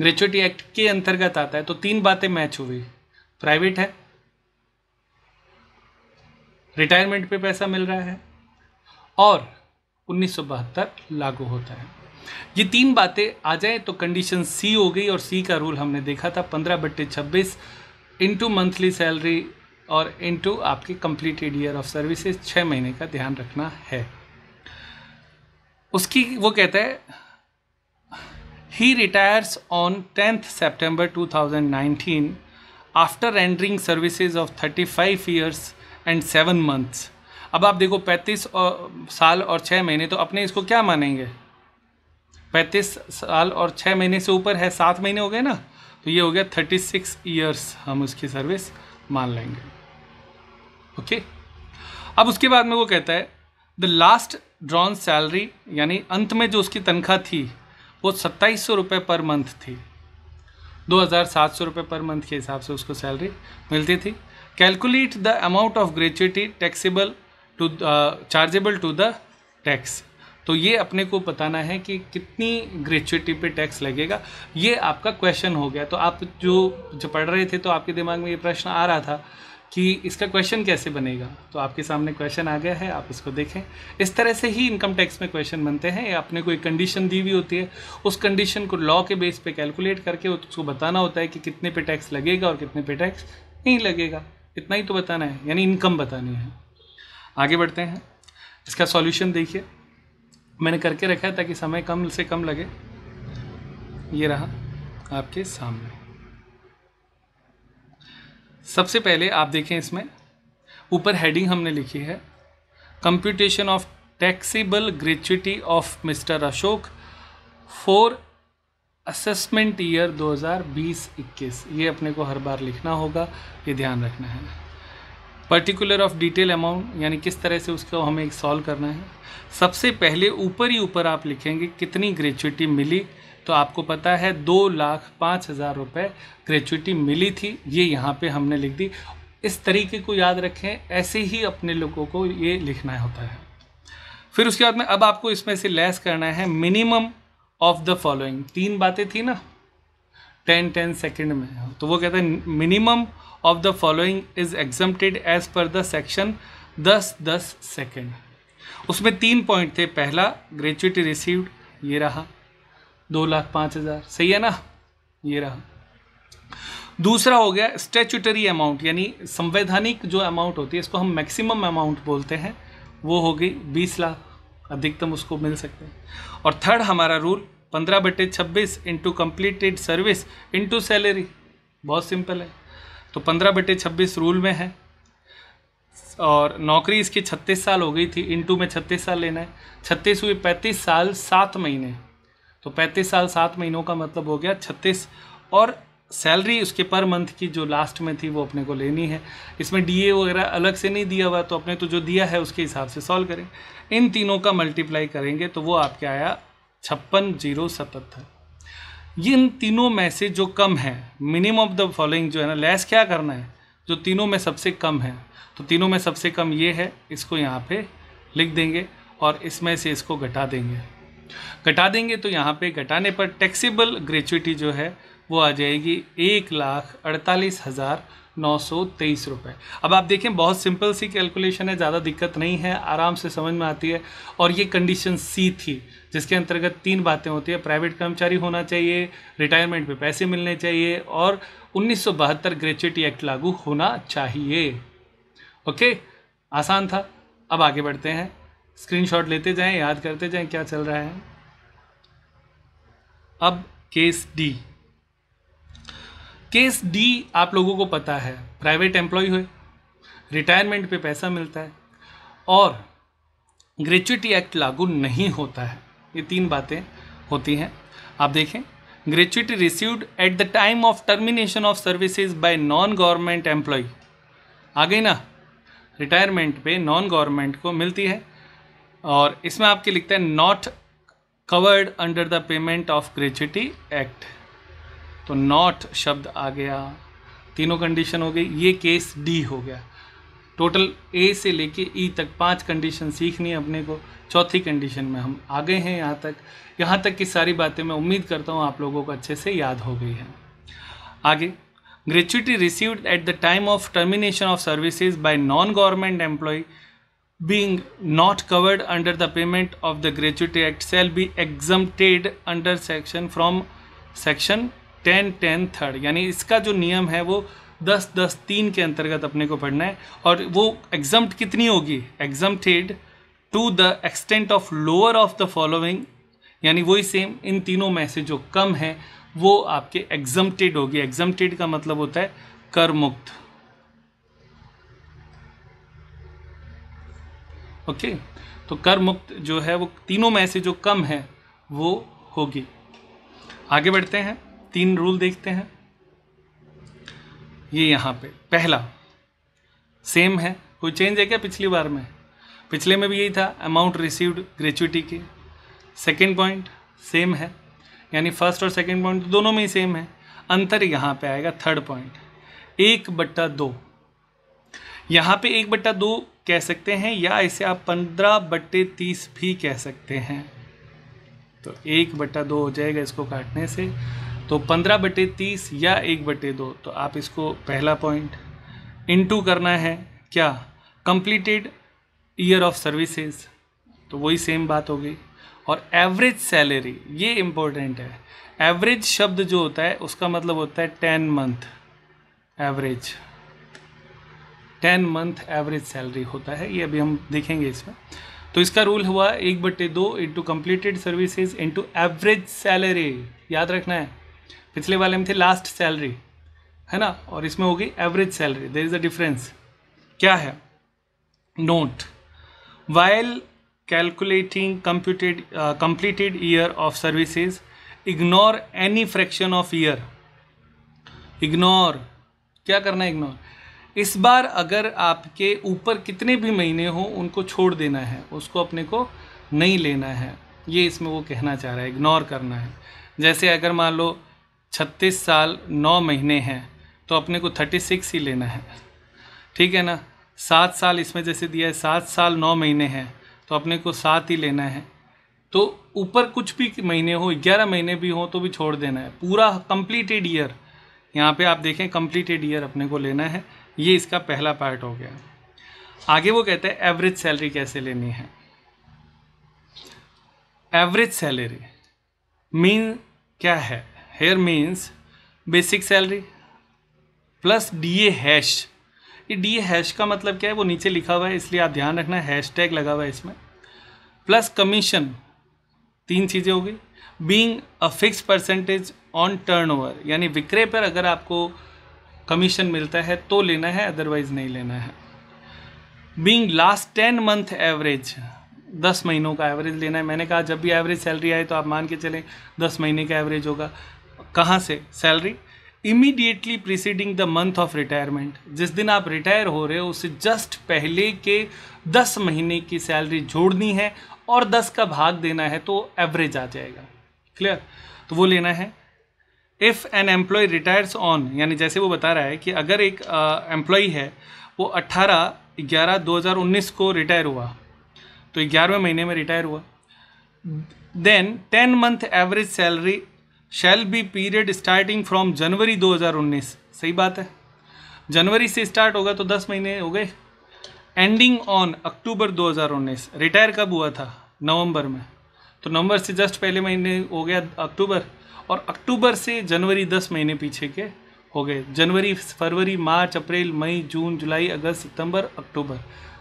gratuity act के अंतर्गत आता है तो तीन बातें मैच हुई प्राइवेट है रिटायरमेंट पे पैसा मिल रहा है और बहत्तर लागू होता है ये तीन बातें आ जाए तो कंडीशन सी हो गई और सी का रूल हमने देखा था पंद्रह बट्टे छब्बीस इंटू मंथली सैलरी और इंटू आपके कंप्लीटेड ईयर ऑफ सर्विसेज छः महीने का ध्यान रखना है उसकी वो कहता है he retires on tenth September two thousand nineteen after entering services of thirty five years and seven months अब आप देखो पैंतीस साल और छः महीने तो अपने इसको क्या मानेंगे पैंतीस साल और छः महीने से ऊपर है सात महीने हो गए ना तो ये हो गया थर्टी सिक्स ईयर्स हम उसकी सर्विस मान लेंगे ओके okay? अब उसके बाद में वो कहता है द लास्ट ड्रॉन सैलरी यानी अंत में जो उसकी तनख्वाह थी वो सत्ताईस सौ रुपये पर मंथ थी दो हज़ार सात सौ रुपये पर मंथ के हिसाब से उसको सैलरी मिलती थी calculate the amount of gratuity taxable to chargeable to the tax तो ये अपने को बताना है कि कितनी ग्रेचुटी पे टैक्स लगेगा ये आपका क्वेश्चन हो गया तो आप जो जो पढ़ रहे थे तो आपके दिमाग में ये प्रश्न आ रहा था कि इसका क्वेश्चन कैसे बनेगा तो आपके सामने क्वेश्चन आ गया है आप इसको देखें इस तरह से ही इनकम टैक्स में क्वेश्चन बनते हैं या आपने कोई कंडीशन दी हुई होती है उस कंडीशन को लॉ के बेस पे कैलकुलेट करके उसको बताना होता है कि कितने पे टैक्स लगेगा और कितने पे टैक्स नहीं लगेगा इतना ही तो बताना है यानी इनकम बतानी है आगे बढ़ते हैं इसका सॉल्यूशन देखिए मैंने करके रखा है ताकि समय कम से कम लगे ये रहा आपके सामने सबसे पहले आप देखें इसमें ऊपर हेडिंग हमने लिखी है computation of taxable gratuity of mister Ashok for assessment year 2020-21 ये अपने को हर बार लिखना होगा ये ध्यान रखना है पर्टिकुलर ऑफ डिटेल अमाउंट यानी किस तरह से उसको हमें सॉल्व करना है सबसे पहले ऊपर ही ऊपर आप लिखेंगे कितनी ग्रेचुटी मिली तो आपको पता है दो लाख पाँच हज़ार रुपये ग्रेचुटी मिली थी ये यहाँ पे हमने लिख दी इस तरीके को याद रखें ऐसे ही अपने लोगों को ये लिखना होता है फिर उसके बाद में अब आपको इसमें से लेस करना है मिनिमम ऑफ द फॉलोइंग तीन बातें थी ना टेन टेन सेकेंड में तो वो कहते हैं minimum of the following is exempted as per the section दस दस सेकेंड उसमें तीन पॉइंट थे पहला ग्रेचुटी रिसीव्ड ये रहा दो लाख पाँच हज़ार सही है ना ये रहा दूसरा हो गया स्टेचुटरी अमाउंट यानी संवैधानिक जो अमाउंट होती है इसको हम मैक्सिमम अमाउंट बोलते हैं वो हो गई बीस लाख अधिकतम उसको मिल सकते हैं और थर्ड हमारा रूल पंद्रह बटे छब्बीस into completed service into salary बहुत सिंपल है तो पंद्रह बटे छब्बीस रूल में है और नौकरी इसकी छत्तीस साल हो गई थी इंटू में छत्तीस साल लेना है छत्तीस हुई पैंतीस साल सात महीने तो पैंतीस साल सात महीनों का मतलब हो गया छत्तीस और सैलरी उसके पर मंथ की जो लास्ट में थी वो अपने को लेनी है इसमें डीए वगैरह अलग से नहीं दिया हुआ तो अपने तो जो दिया है उसके हिसाब से सॉल्व करें इन तीनों का मल्टीप्लाई करेंगे तो वो आपके आया छप्पन जीरो सतहत्तर ये इन तीनों में से जो कम है मिनिमम ऑफ द फॉलोइंग जो है ना लेस क्या करना है जो तीनों में सबसे कम है तो तीनों में सबसे कम ये है इसको यहाँ पे लिख देंगे और इसमें से इसको घटा देंगे घटा देंगे तो यहाँ पे घटाने पर टैक्सीबल ग्रेचुटी जो है वो आ जाएगी एक लाख अड़तालीस हज़ार नौ सौ तेईस रुपये अब आप देखें बहुत सिंपल सी कैलकुलेशन है ज़्यादा दिक्कत नहीं है आराम से समझ में आती है और ये कंडीशन सी थी जिसके अंतर्गत तीन बातें होती है प्राइवेट कर्मचारी होना चाहिए रिटायरमेंट पे पैसे मिलने चाहिए और उन्नीस सौ बहत्तर ग्रेचुटी एक्ट लागू होना चाहिए ओके आसान था अब आगे बढ़ते हैं स्क्रीनशॉट लेते जाएं याद करते जाएं क्या चल रहा है अब केस डी केस डी आप लोगों को पता है प्राइवेट एम्प्लॉय हुए रिटायरमेंट पे पैसा मिलता है और ग्रेचुटी एक्ट लागू नहीं होता है ये तीन बातें होती हैं आप देखें gratuity received at the time of termination of services by non government employee आ गई ना रिटायरमेंट पे नॉन गवर्नमेंट को मिलती है और इसमें आपके लिखते हैं not covered under the payment of gratuity act तो नॉट शब्द आ गया तीनों कंडीशन हो गई ये केस डी हो गया टोटल ए से लेके ई e तक पांच कंडीशन सीखनी है अपने को चौथी कंडीशन में हम आ गए हैं यहाँ तक यहाँ तक की सारी बातें मैं उम्मीद करता हूँ आप लोगों को अच्छे से याद हो गई है आगे gratuity received at the time of termination of services by non government employee being not covered under the payment of the gratuity act shall be exempted under section from section ten ten third यानी इसका जो नियम है वो दस दस तीन के अंतर्गत अपने को पढ़ना है और वो एग्जाम्प्ट कितनी होगी exempted to the extent of lower of the following यानी वही सेम इन तीनों में से जो कम है वो आपके एग्जाम्प्टेड होगी एग्जम्प्टेड का मतलब होता है कर मुक्त ओके तो कर मुक्त जो है वो तीनों में से जो कम है वो होगी आगे बढ़ते हैं तीन रूल देखते हैं ये यहाँ पे पहला सेम है कोई चेंज है क्या पिछली बार में पिछले में भी यही था अमाउंट रिसीव्ड ग्रेचुटी के सेकेंड पॉइंट सेम है यानी फर्स्ट और सेकेंड पॉइंट तो दोनों में ही सेम है अंतर यहाँ पे आएगा थर्ड पॉइंट एक बट्टा दो यहाँ पे एक बट्टा दो कह सकते हैं या इसे आप पंद्रह बट्टे तीस भी कह सकते हैं तो एक बट्टा दो हो जाएगा इसको काटने से तो पंद्रह बटे तीस या एक बटे दो तो आप इसको पहला पॉइंट इनटू करना है क्या कंप्लीटेड ईयर ऑफ सर्विसेज तो वही सेम बात हो गई और एवरेज सैलरी ये इम्पोर्टेंट है एवरेज शब्द जो होता है उसका मतलब होता है ten month average ten month average salary होता है ये अभी हम देखेंगे इसमें तो इसका रूल हुआ एक बट्टे दो into completed services into average salary याद रखना है पिछले वाले में थे लास्ट सैलरी है ना और इसमें होगी average salary there is a difference क्या है note while calculating computed completed year of services ignore any fraction of year ignore क्या करना है इग्नोर इस बार अगर आपके ऊपर कितने भी महीने हों उनको छोड़ देना है उसको अपने को नहीं लेना है ये इसमें वो कहना चाह रहा है इग्नोर करना है जैसे अगर मान लो छत्तीस साल नौ महीने हैं तो अपने को थर्टी सिक्स ही लेना है ठीक है ना सात साल इसमें जैसे दिया है सात साल नौ महीने हैं तो अपने को सात ही लेना है तो ऊपर कुछ भी महीने हो ग्यारह महीने भी हो तो भी छोड़ देना है पूरा कंप्लीटेड ईयर यहाँ पे आप देखें कंप्लीटेड ईयर अपने को लेना है ये इसका पहला पार्ट हो गया आगे वो कहते हैं एवरेज सैलरी कैसे लेनी है एवरेज सैलरी मीन क्या है here means basic salary plus D A hash ये डी ए हैश का मतलब क्या है वो नीचे लिखा हुआ है इसलिए आप ध्यान रखना हैश टैग लगा हुआ है इसमें प्लस कमीशन तीन चीज़ें हो गई being a fix percentage on turnover यानी विक्रय पर अगर आपको कमीशन मिलता है तो लेना है अदरवाइज नहीं लेना है being last ten month average दस महीनों का एवरेज लेना है मैंने कहा जब भी एवरेज सैलरी आए तो आप मान के चलें दस महीने का एवरेज होगा कहाँ से salary immediately preceding the month of retirement जिस दिन आप रिटायर हो रहे हो उससे जस्ट पहले के दस महीने की सैलरी जोड़नी है और दस का भाग देना है तो एवरेज आ जाएगा क्लियर तो वो लेना है if an employee retires on यानी जैसे वो बता रहा है कि अगर एक एम्प्लॉय है वो 18 ग्यारह 2019 को रिटायर हुआ तो ग्यारहवें महीने में रिटायर हुआ then ten month average salary shall be period starting from January 2019 सही बात है जनवरी से स्टार्ट होगा तो 10 महीने हो गए एंडिंग ऑन अक्टूबर 2019 रिटायर कब हुआ था नवंबर में तो नवंबर से जस्ट पहले महीने हो गया अक्टूबर और अक्टूबर से जनवरी दस महीने पीछे के हो गए जनवरी फरवरी मार्च अप्रैल मई जून जुलाई अगस्त सितंबर अक्टूबर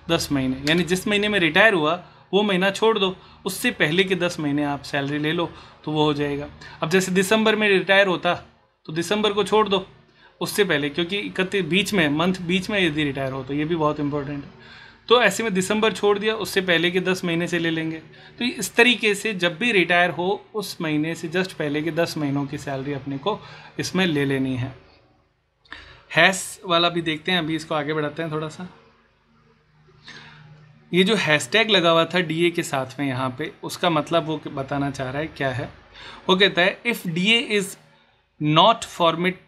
दस महीने यानी जिस महीने में रिटायर हुआ वो महीना छोड़ दो उससे पहले के दस महीने आप सैलरी ले लो तो वो हो जाएगा अब जैसे दिसंबर में रिटायर होता तो दिसंबर को छोड़ दो उससे पहले क्योंकि इकतीस बीच में मंथ बीच में यदि रिटायर हो तो ये भी बहुत इंपॉर्टेंट है तो ऐसे में दिसंबर छोड़ दिया उससे पहले के दस महीने से ले लेंगे तो इस तरीके से जब भी रिटायर हो उस महीने से जस्ट पहले के दस महीनों की सैलरी अपने को इसमें ले लेनी है हैस वाला भी देखते हैं अभी इसको आगे बढ़ाते हैं थोड़ा सा ये जो हैशटैग लगा हुआ था डीए के साथ में यहाँ पे उसका मतलब वो बताना चाह रहा है क्या है वो कहता है if DA is not forming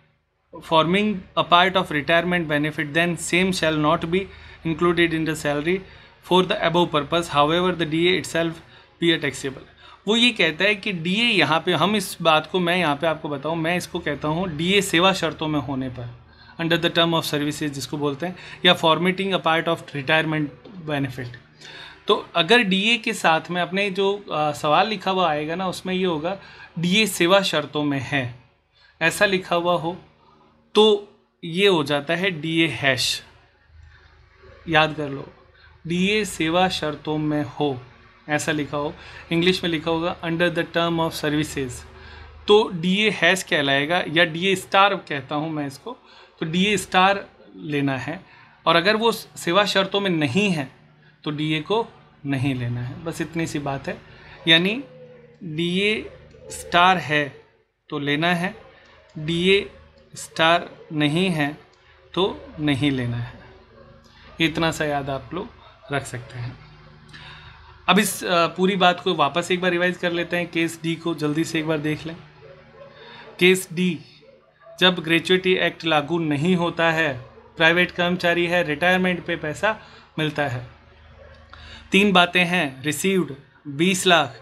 forming a part of retirement benefit then same shall not be included in the salary for the above purpose however the DA itself be a taxable वो ये कहता है कि D A यहाँ पर हम इस बात को मैं यहाँ पे आपको बताऊँ मैं इसको कहता हूँ डी ए सेवा शर्तों में होने पर under the term of services जिसको बोलते हैं या formatting a part of retirement benefit तो अगर डी ए के साथ में अपने जो आ, सवाल लिखा हुआ आएगा ना उसमें ये होगा डी ए सेवा शर्तों में है ऐसा लिखा हुआ हो तो ये हो जाता है डी ए हैश याद कर लो डी ए सेवा शर्तों में हो ऐसा लिखा हो इंग्लिश में लिखा होगा under the term of services तो डी ए हैश कहलाएगा या डी ए स्टार कहता हूँ मैं इसको तो डी ए स्टार लेना है और अगर वो सेवा शर्तों में नहीं है तो डी ए को नहीं लेना है बस इतनी सी बात है यानी डी ए स्टार है तो लेना है डी ए स्टार नहीं है तो नहीं लेना है इतना सा याद आप लोग रख सकते हैं अब इस पूरी बात को वापस एक बार रिवाइज कर लेते हैं केस डी को जल्दी से एक बार देख लें केस डी जब ग्रेचुटी एक्ट लागू नहीं होता है प्राइवेट कर्मचारी है रिटायरमेंट पे पैसा मिलता है तीन बातें हैं रिसीव्ड बीस लाख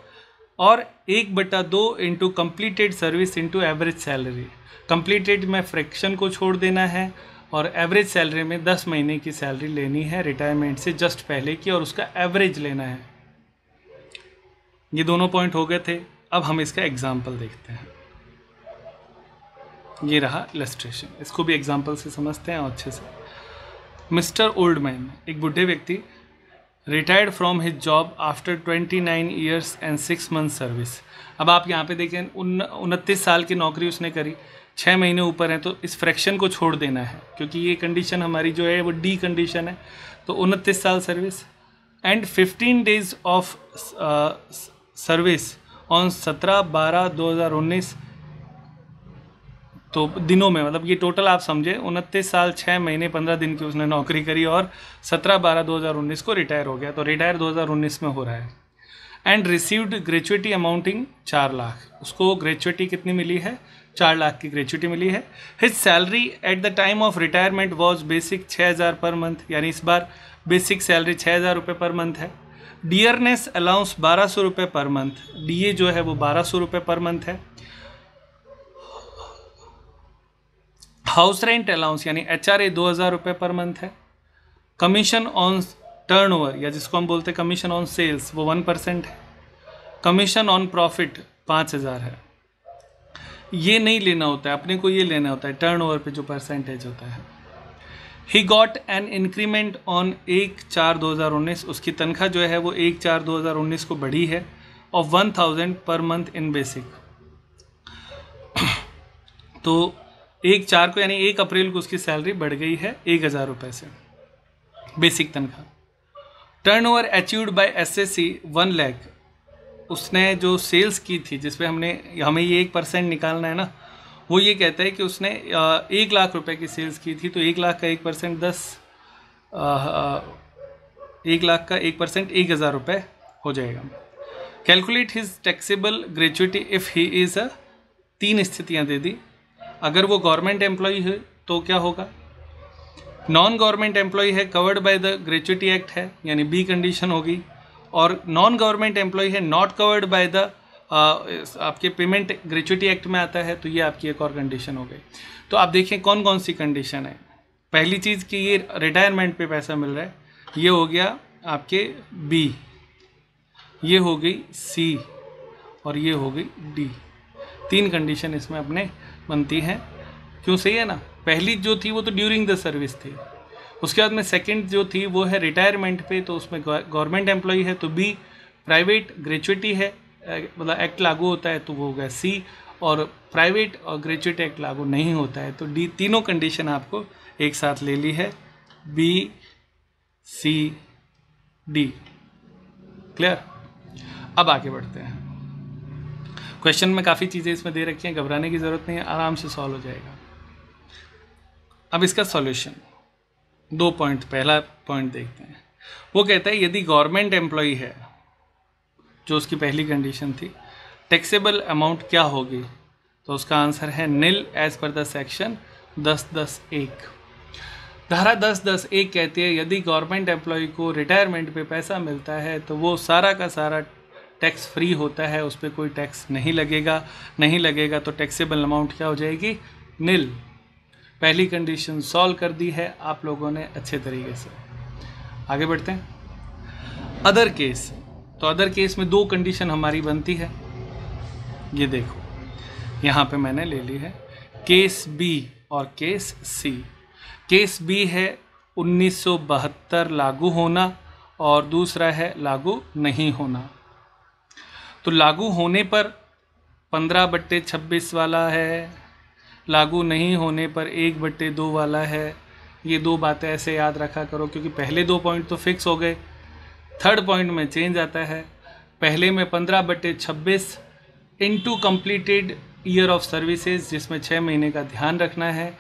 और एक बटा दो into completed service into average salary completed में फ्रैक्शन को छोड़ देना है और एवरेज सैलरी में दस महीने की सैलरी लेनी है रिटायरमेंट से जस्ट पहले की और उसका एवरेज लेना है ये दोनों पॉइंट हो गए थे अब हम इसका एग्जाम्पल देखते हैं ये रहा इलस्ट्रेशन इसको भी एग्जाम्पल से समझते हैं अच्छे से मिस्टर ओल्ड मैन एक बुढ़े व्यक्ति retired from his job after 29 years and six month service अब आप यहाँ पे देखें उन उनतीस साल की नौकरी उसने करी छः महीने ऊपर है तो इस फ्रैक्शन को छोड़ देना है क्योंकि ये कंडीशन हमारी जो है वो डी कंडीशन है तो उनतीस साल service and fifteen days of service on सत्रह बारह दो हज़ार उन्नीस तो दिनों में मतलब ये टोटल आप समझे उनतीस साल छः महीने पंद्रह दिन की उसने नौकरी करी और सत्रह बारह दो हज़ार उन्नीस को रिटायर हो गया तो रिटायर दो हज़ार उन्नीस में हो रहा है एंड रिसीव्ड ग्रेचुटी अमाउंटिंग चार लाख उसको ग्रेचुटी कितनी मिली है चार लाख की ग्रेचुटी मिली है his salary at the time of retirement was basic छः हज़ार पर मंथ यानी इस बार बेसिक सैलरी छः हज़ार रुपये पर मंथ है डियरनेस अलाउंस बारह सौ रुपये पर मंथ डी ए जो है वो बारह सौ रुपये पर मंथ है हाउस रेंट अलाउंस यानी एच आर ए दो हज़ार रुपये पर मंथ है कमीशन ऑन ओवर या जिसको हम बोलते हैं कमीशन ऑन सेल्स वो वन परसेंट है कमीशन ऑन प्रॉफिट पाँच हज़ार है ये नहीं लेना होता है अपने को ये लेना होता है ओवर पे जो परसेंटेज होता है he got an increment on एक चार दो हजार उन्नीस उसकी तनख्वाह जो है वो एक चार दो हजार उन्नीस को बढ़ी है और one thousand per month in basic तो एक चार को यानी एक अप्रैल को उसकी सैलरी बढ़ गई है एक हज़ार रुपये से बेसिक तनख्वाह turnover achieved by S S C one lakh उसने जो सेल्स की थी जिसपे हमने हमें ये एक परसेंट निकालना है ना वो ये कहता है कि उसने एक लाख रुपए की सेल्स की थी तो एक लाख का एक परसेंट दस एक लाख का एक परसेंट एक हज़ार रुपये हो जाएगा calculate his taxable gratuity if he is a तीन स्थितियाँ दे दी अगर वो गवर्नमेंट एम्प्लॉय है तो क्या होगा नॉन गवर्नमेंट एम्प्लॉय है covered by the gratuity act है यानी बी कंडीशन होगी और नॉन गवर्नमेंट एम्प्लॉय है नॉट कवर्ड बाय द आपके पेमेंट ग्रेचुटी एक्ट में आता है तो ये आपकी एक और कंडीशन हो गई तो आप देखें कौन कौन सी कंडीशन है पहली चीज़ कि ये रिटायरमेंट पे पैसा मिल रहा है ये हो गया आपके बी ये हो गई सी और ये हो गई डी तीन कंडीशन इसमें अपने बनती हैं क्यों सही है ना पहली जो थी वो तो ड्यूरिंग द सर्विस थी उसके बाद में सेकंड जो थी वो है रिटायरमेंट पे तो उसमें गवर्नमेंट एम्प्लॉय है तो बी प्राइवेट ग्रेचुटी है मतलब एक्ट लागू होता है तो वो हो गया सी और प्राइवेट और ग्रेचुएट एक्ट लागू नहीं होता है तो डी तीनों कंडीशन आपको एक साथ ले ली है बी सी डी क्लियर अब आगे बढ़ते हैं क्वेश्चन में काफ़ी चीज़ें इसमें दे रखी हैं घबराने की ज़रूरत नहीं है आराम से सॉल्व हो जाएगा अब इसका सॉल्यूशन दो पॉइंट पहला पॉइंट देखते हैं वो कहता है यदि गवर्नमेंट एम्प्लॉय है जो उसकी पहली कंडीशन थी टैक्सेबल अमाउंट क्या होगी तो उसका आंसर है nil as per the section दस दस एक धारा दस दस एक कहती है यदि गवर्नमेंट एम्प्लॉय को रिटायरमेंट पे पैसा मिलता है तो वो सारा का सारा टैक्स फ्री होता है उस पर कोई टैक्स नहीं लगेगा नहीं लगेगा तो टैक्सेबल अमाउंट क्या हो जाएगी नील पहली कंडीशन सॉल्व कर दी है आप लोगों ने अच्छे तरीके से आगे बढ़ते हैं अदर केस तो अदर केस में दो कंडीशन हमारी बनती है ये देखो यहाँ पे मैंने ले ली है केस बी और केस सी केस बी है 1972 लागू होना और दूसरा है लागू नहीं होना तो लागू होने पर पंद्रह बट्टे छब्बीस वाला है लागू नहीं होने पर एक बट्टे दो वाला है ये दो बातें ऐसे याद रखा करो क्योंकि पहले दो पॉइंट तो फिक्स हो गए थर्ड पॉइंट में चेंज आता है पहले में पंद्रह बट्टे छब्बीस into completed year of services जिसमें छः महीने का ध्यान रखना है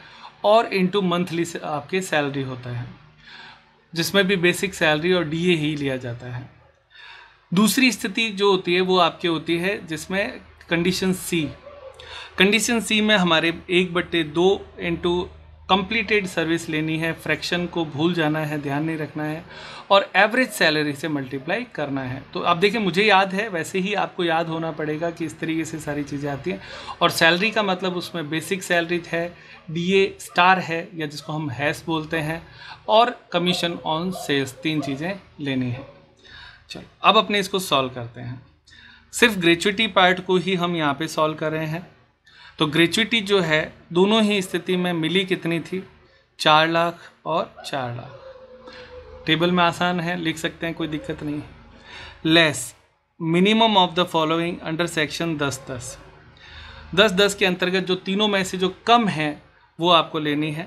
और इंटू मंथली से आपके सैलरी होता है जिसमें भी बेसिक सैलरी और डीए ही लिया जाता है दूसरी स्थिति जो होती है वो आपके होती है जिसमें कंडीशन सी कंडीशन सी में हमारे एक बट्टे दो इंटू कंप्लीटेड सर्विस लेनी है फ्रैक्शन को भूल जाना है ध्यान नहीं रखना है और एवरेज सैलरी से मल्टीप्लाई करना है तो आप देखिए मुझे याद है वैसे ही आपको याद होना पड़ेगा कि इस तरीके से सारी चीज़ें आती हैं और सैलरी का मतलब उसमें बेसिक सैलरी है डी स्टार है या जिसको हम हैस बोलते हैं और कमीशन ऑन सेल्स तीन चीज़ें लेनी है चलो अब अपने इसको सॉल्व करते हैं सिर्फ ग्रेचुटी पार्ट को ही हम यहाँ पे सॉल्व कर रहे हैं तो ग्रेचुटी जो है दोनों ही स्थिति में मिली कितनी थी चार लाख और चार लाख टेबल में आसान है लिख सकते हैं कोई दिक्कत नहीं less minimum of the following under section दस दस दस दस के अंतर्गत जो तीनों में से जो कम है वो आपको लेनी है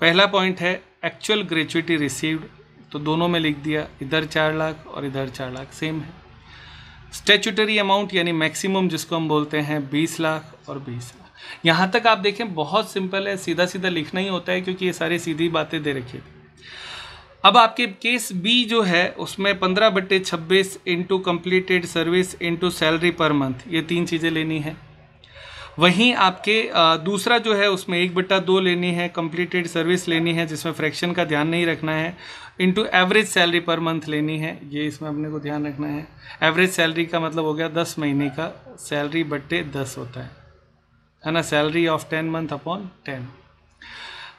पहला पॉइंट है एक्चुअल ग्रेचुटी रिसीव्ड तो दोनों में लिख दिया इधर चार लाख और इधर चार लाख सेम है स्टेचुटरी अमाउंट यानी मैक्सिमम जिसको हम बोलते हैं बीस लाख और बीस लाख यहाँ तक आप देखें बहुत सिंपल है सीधा सीधा लिखना ही होता है क्योंकि ये सारी सीधी बातें दे रखी थी अब आपके केस बी जो है उसमें पंद्रह बट्टे छब्बीस into completed service into salary per month ये तीन चीज़ें लेनी है वहीं आपके दूसरा जो है उसमें एक बट्टा दो लेनी है कम्प्लीटेड सर्विस लेनी है जिसमें फ्रैक्शन का ध्यान नहीं रखना है into average salary per month लेनी है ये इसमें अपने को ध्यान रखना है एवरेज सैलरी का मतलब हो गया दस महीने का सैलरी बट्टे दस होता है है ना salary of ten month upon ten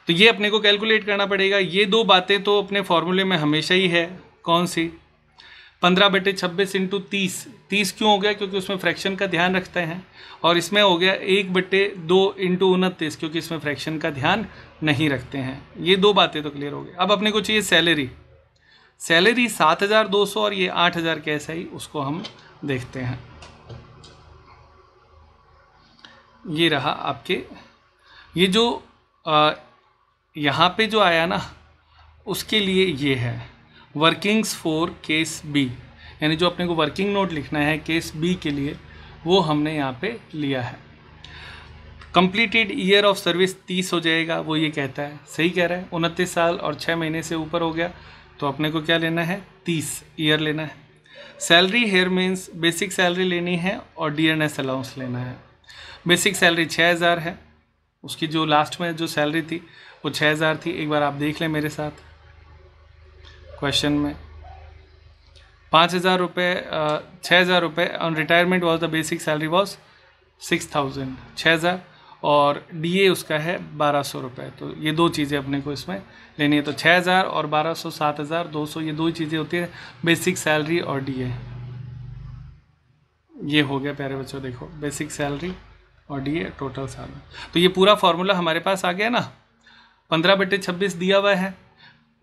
तो ये अपने को कैलकुलेट करना पड़ेगा ये दो बातें तो अपने फॉर्मूले में हमेशा ही है कौन सी पंद्रह बटे छब्बीस इंटू तीस तीस क्यों हो गया क्योंकि उसमें फ्रैक्शन का ध्यान रखते हैं और इसमें हो गया एक बटे दो इंटू उनतीस क्योंकि इसमें फ्रैक्शन का ध्यान नहीं रखते हैं ये दो बातें तो क्लियर हो गई अब अपने को चाहिए सैलरी सैलरी सात हज़ार दो सौ और ये आठ हज़ार कैसे ही उसको हम देखते हैं ये रहा आपके ये जो आ, यहाँ पे जो आया ना उसके लिए ये है वर्किंग्स फॉर केस बी यानी जो अपने को वर्किंग नोट लिखना है केस बी के लिए वो हमने यहाँ पे लिया है कंप्लीटेड ईयर ऑफ सर्विस तीस हो जाएगा वो ये कहता है सही कह रहा है उनतीस साल और छः महीने से ऊपर हो गया तो अपने को क्या लेना है तीस ईयर लेना है salary here means basic salary लेनी है और डी एन एस अलाउंस लेना है बेसिक सैलरी छः हज़ार है उसकी जो लास्ट में जो सैलरी थी वो छः हज़ार थी एक बार आप देख लें मेरे साथ क्वेश्चन में पाँच हज़ार रुपये छः हज़ार रुपये on retirement was the basic salary was six thousand छः हज़ार और डी ए उसका है बारह सौ रुपये तो ये दो चीज़ें अपने को इसमें लेनी है तो छः हज़ार और बारह सौ सात हज़ार दो सौ ये दो ही चीज़ें होती हैं बेसिक सैलरी और डी ए ये हो गया प्यारे बच्चों देखो बेसिक सैलरी और डी ए टोटल सैलरी तो ये पूरा फार्मूला हमारे पास आ गया ना पंद्रह बटे छब्बीस दिया हुआ है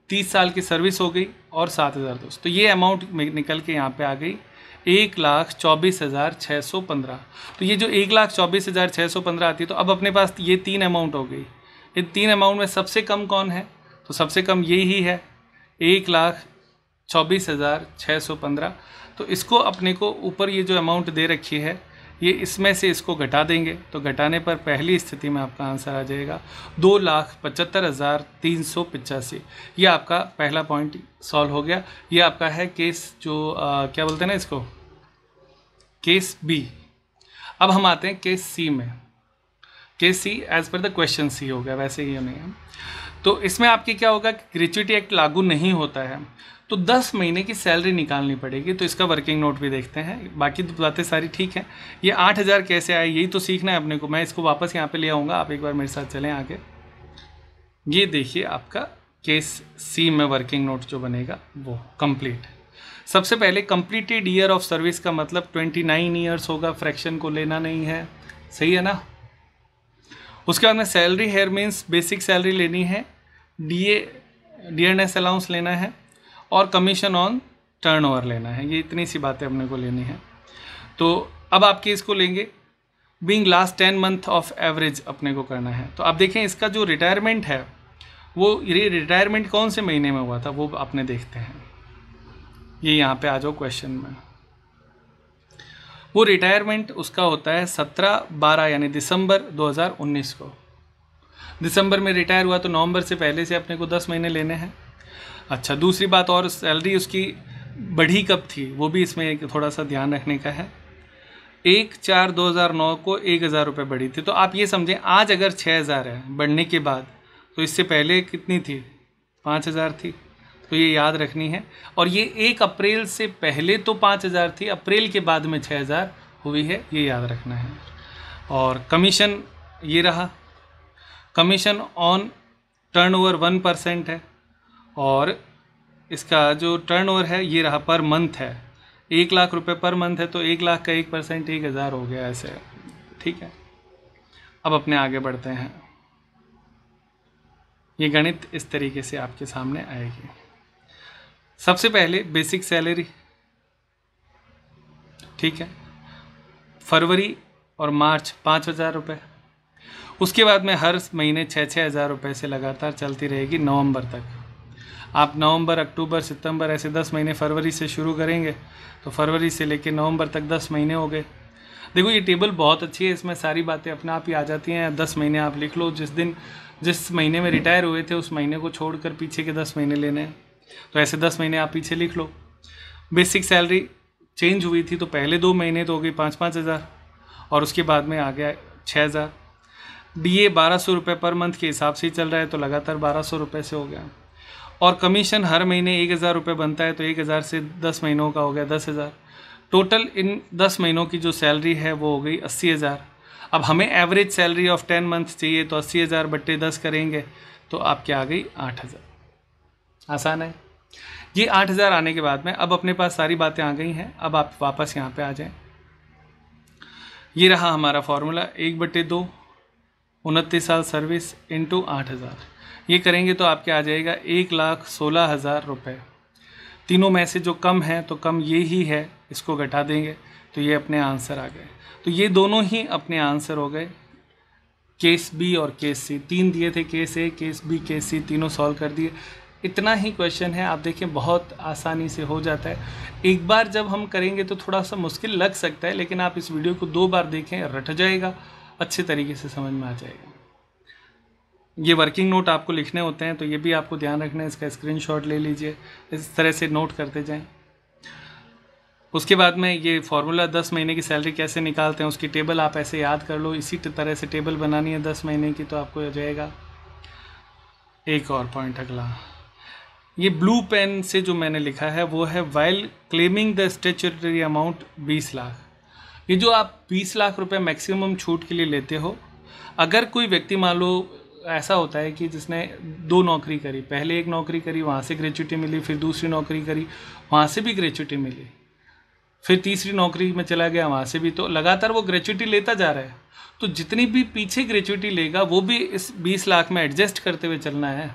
तीस साल की सर्विस हो गई और सात हज़ार दो सौ तो ये अमाउंट निकल के यहाँ पे आ गई एक लाख चौबीस हज़ार छः सौ पंद्रह तो ये जो एक लाख चौबीस हज़ार छः सौ पंद्रह आती है तो अब अपने पास ये तीन अमाउंट हो गई इन तीन अमाउंट में सबसे कम कौन है तो सबसे कम ये ही है एक लाख चौबीस हज़ार छः सौ पंद्रह तो इसको अपने को ऊपर ये जो अमाउंट दे रखी है ये इसमें से इसको घटा देंगे तो घटाने पर पहली स्थिति में आपका आंसर आ जाएगा दो लाख पचहत्तर हज़ार तीन सौ पचासी ये आपका पहला पॉइंट सॉल्व हो गया ये आपका है केस जो आ, क्या बोलते हैं ना इसको केस बी अब हम आते हैं केस सी में case C as per the question C हो गया वैसे ही नहीं है तो इसमें आपके क्या होगा कि ग्रेचुटी एक्ट लागू नहीं होता है तो 10 महीने की सैलरी निकालनी पड़ेगी तो इसका वर्किंग नोट भी देखते हैं बाकी तो बातें सारी ठीक हैं ये 8000 कैसे आए यही तो सीखना है अपने को मैं इसको वापस यहाँ पे ले आऊँगा आप एक बार मेरे साथ चलें आगे ये देखिए आपका केस सी में वर्किंग नोट जो बनेगा वो कम्प्लीट सबसे पहले कम्प्लीटेड ईयर ऑफ सर्विस का मतलब ट्वेंटी ईयर्स होगा फ्रैक्शन को लेना नहीं है सही है ना उसके बाद में salary here means basic salary लेनी है D A D N S allowance लेना है और कमीशन ऑन टर्नओवर लेना है ये इतनी सी बातें अपने को लेनी है तो अब आपके इसको लेंगे being last ten month of average अपने को करना है तो आप देखें इसका जो रिटायरमेंट है वो ये रिटायरमेंट कौन से महीने में हुआ था वो आपने देखते हैं ये यहाँ पे आ जाओ क्वेश्चन में वो रिटायरमेंट उसका होता है सत्रह बारह यानी दिसंबर 2019 को दिसंबर में रिटायर हुआ तो नवंबर से पहले से अपने को दस महीने लेने हैं अच्छा दूसरी बात और सैलरी उसकी बढ़ी कब थी वो भी इसमें एक थोड़ा सा ध्यान रखने का है एक चार दो हज़ार नौ को एक हज़ार रुपये बढ़ी थी तो आप ये समझें आज अगर छः हज़ार है बढ़ने के बाद तो इससे पहले कितनी थी पाँच हज़ार थी तो ये याद रखनी है और ये एक अप्रैल से पहले तो पाँच हज़ार थी अप्रैल के बाद में छः हज़ार हुई है ये याद रखना है और कमीशन ये रहा commission on turnover one percent है और इसका जो टर्न है ये रहा पर मंथ है एक लाख रुपए पर मंथ है तो एक लाख का एक परसेंट एक हज़ार हो गया ऐसे ठीक है अब अपने आगे बढ़ते हैं ये गणित इस तरीके से आपके सामने आएगी सबसे पहले बेसिक सैलरी ठीक है फरवरी और मार्च पाँच हज़ार रुपये उसके बाद में हर महीने छः छः हज़ार रुपये से लगातार चलती रहेगी नवंबर तक आप नवंबर अक्टूबर सितंबर ऐसे दस महीने फरवरी से शुरू करेंगे तो फरवरी से लेकर नवंबर तक दस महीने हो गए देखो ये टेबल बहुत अच्छी है इसमें सारी बातें अपने आप ही आ जाती हैं दस महीने आप लिख लो जिस दिन जिस महीने में रिटायर हुए थे उस महीने को छोड़ कर पीछे के दस महीने लेने हैं तो ऐसे दस महीने आप पीछे लिख लो बेसिक सैलरी चेंज हुई थी तो पहले दो महीने तो हो गई पाँच पाँच हज़ार और उसके बाद में आ गया छः हज़ार डी ए बारह सौ रुपये पर मंथ के हिसाब से ही चल रहा है तो लगातार बारह सौ रुपये से हो गया और कमीशन हर महीने एक हज़ार रुपये बनता है तो एक हज़ार से दस महीनों का हो गया दस हज़ार टोटल इन दस महीनों की जो सैलरी है वो हो गई अस्सी हज़ार अब हमें average salary of ten month चाहिए तो अस्सी हज़ार बट्टे दस करेंगे तो आपके आ गई आठ हज़ार आसान है ये आठ हज़ार आने के बाद में अब अपने पास सारी बातें आ गई हैं अब आप वापस यहाँ पे आ जाएं ये रहा हमारा फॉर्मूला एक बट्टे दो उनतीस साल सर्विस इंटू आठ हज़ार ये करेंगे तो आपके आ जाएगा एक लाख सोलह हज़ार रुपये तीनों में से जो कम है तो कम ये ही है इसको घटा देंगे तो ये अपने आंसर आ गए तो ये दोनों ही अपने आंसर हो गए केस बी और केस सी तीन दिए थे case A case B case C तीनों सॉल्व कर दिए इतना ही क्वेश्चन है आप देखें बहुत आसानी से हो जाता है एक बार जब हम करेंगे तो थोड़ा सा मुश्किल लग सकता है लेकिन आप इस वीडियो को दो बार देखें रट जाएगा अच्छे तरीके से समझ में आ जाएगा ये वर्किंग नोट आपको लिखने होते हैं तो ये भी आपको ध्यान रखना है इसका स्क्रीनशॉट ले लीजिए इस तरह से नोट करते जाएं उसके बाद में ये फार्मूला दस महीने की सैलरी कैसे निकालते हैं उसकी टेबल आप ऐसे याद कर लो इसी तरह से टेबल बनानी है दस महीने की तो आपको जाएगा एक और पॉइंट अगला ये ब्लू पेन से जो मैंने लिखा है वो है while claiming the statutory amount बीस लाख ये जो आप बीस लाख रुपए मैक्सिमम छूट के लिए लेते हो अगर कोई व्यक्ति मान लो ऐसा होता है कि जिसने दो नौकरी करी पहले एक नौकरी करी वहाँ से ग्रेचुटी मिली फिर दूसरी नौकरी करी वहाँ से भी ग्रेचुटी मिली फिर तीसरी नौकरी में चला गया वहाँ से भी तो लगातार वो ग्रेचुटी लेता जा रहा है तो जितनी भी पीछे ग्रेचुटी लेगा वो भी इस बीस लाख में एडजस्ट करते हुए चलना है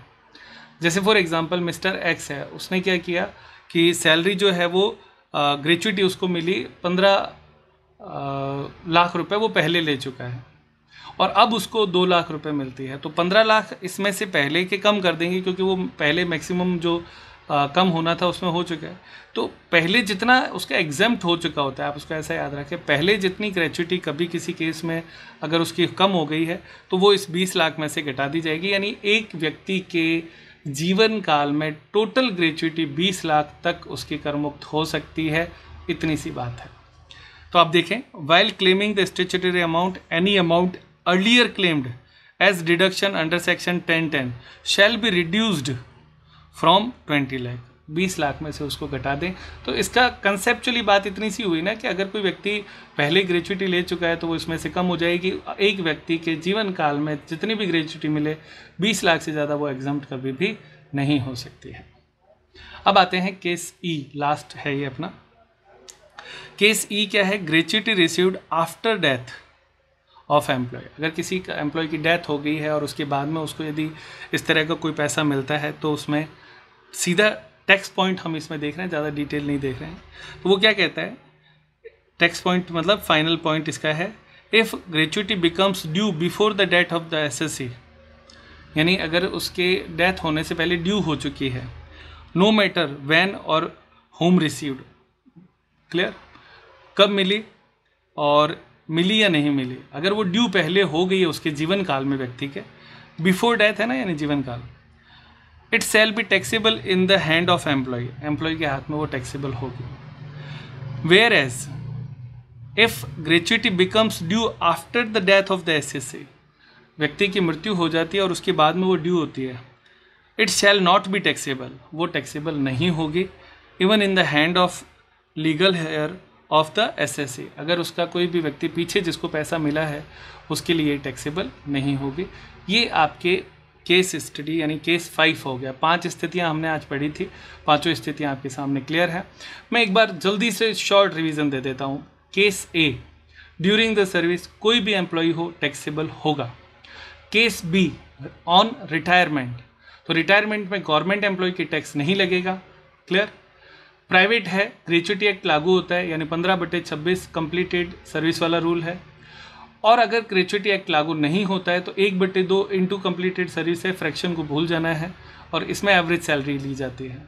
जैसे फॉर एग्ज़ाम्पल मिस्टर एक्स है उसने क्या किया कि सैलरी जो है वो ग्रेचुटी उसको मिली पंद्रह लाख रुपए वो पहले ले चुका है और अब उसको दो लाख रुपए मिलती है तो पंद्रह लाख इसमें से पहले के कम कर देंगे क्योंकि वो पहले मैक्सिमम जो आ, कम होना था उसमें हो चुका है तो पहले जितना उसका एग्जाम्प्ट हो चुका होता है आप उसको ऐसा याद रखें पहले जितनी ग्रेचुटी कभी किसी केस में अगर उसकी कम हो गई है तो वो इस बीस लाख में से घटा दी जाएगी यानी एक व्यक्ति के जीवन काल में टोटल ग्रेचुटी बीस लाख तक उसकी करमुक्त हो सकती है इतनी सी बात है तो आप देखें while claiming the statutory amount any amount earlier claimed as deduction under section 1010 shall be reduced from 20 lakh 20 lakh में से उसको घटा दें तो इसका कंसेप्चुअली बात इतनी सी हुई ना कि अगर कोई व्यक्ति पहले ग्रेचुटी ले चुका है तो वो इसमें से कम हो जाएगी एक व्यक्ति के जीवन काल में जितनी भी ग्रेचुटी मिले 20 लाख से ज़्यादा वो एग्जाम कभी भी नहीं हो सकती है अब आते हैं केस ई e, लास्ट है ये अपना केस ई e क्या है gratuity received after death of employee अगर किसी का एम्प्लॉय की डेथ हो गई है और उसके बाद में उसको यदि इस तरह का कोई पैसा मिलता है तो उसमें सीधा टैक्स पॉइंट हम इसमें देख रहे हैं ज़्यादा डिटेल नहीं देख रहे हैं तो वो क्या कहता है टैक्स पॉइंट मतलब फाइनल पॉइंट इसका है if gratuity becomes due before the death of the S S assessee यानी अगर उसके डेथ होने से पहले ड्यू हो चुकी है नो मैटर वैन और होम रिसीव्ड क्लियर कब मिली और मिली या नहीं मिली अगर वो ड्यू पहले हो गई है उसके जीवन काल में व्यक्ति के बिफोर डेथ है ना यानी जीवन काल it shall be taxable in the hand of employee employee के हाथ में वो टैक्सेबल होगी whereas if gratuity becomes due after the death of the S S assessee व्यक्ति की मृत्यु हो जाती है और उसके बाद में वो ड्यू होती है it shall not be taxable वो टैक्सेबल नहीं होगी even in the hand of legal heir of the assessee अगर उसका कोई भी व्यक्ति पीछे जिसको पैसा मिला है उसके लिए टैक्सेबल नहीं होगी ये आपके केस स्टडी यानी केस फाइव हो गया पांच स्थितियां हमने आज पढ़ी थी पांचों स्थितियां आपके सामने क्लियर हैं मैं एक बार जल्दी से शॉर्ट रिवीजन दे देता हूँ case A during the service कोई भी एम्प्लॉय हो टैक्सेबल होगा केस बी ऑन रिटायरमेंट तो रिटायरमेंट में गवर्नमेंट एम्प्लॉय की टैक्स नहीं लगेगा क्लियर प्राइवेट है ग्रेचुटी एक्ट लागू होता है यानी पंद्रह बटे छब्बीस कंप्लीटेड सर्विस वाला रूल है और अगर ग्रेचुटी एक्ट लागू नहीं होता है तो एक बटे दो इंटू कम्प्लीटेड सर्विस है फ्रैक्शन को भूल जाना है और इसमें एवरेज सैलरी ली जाती है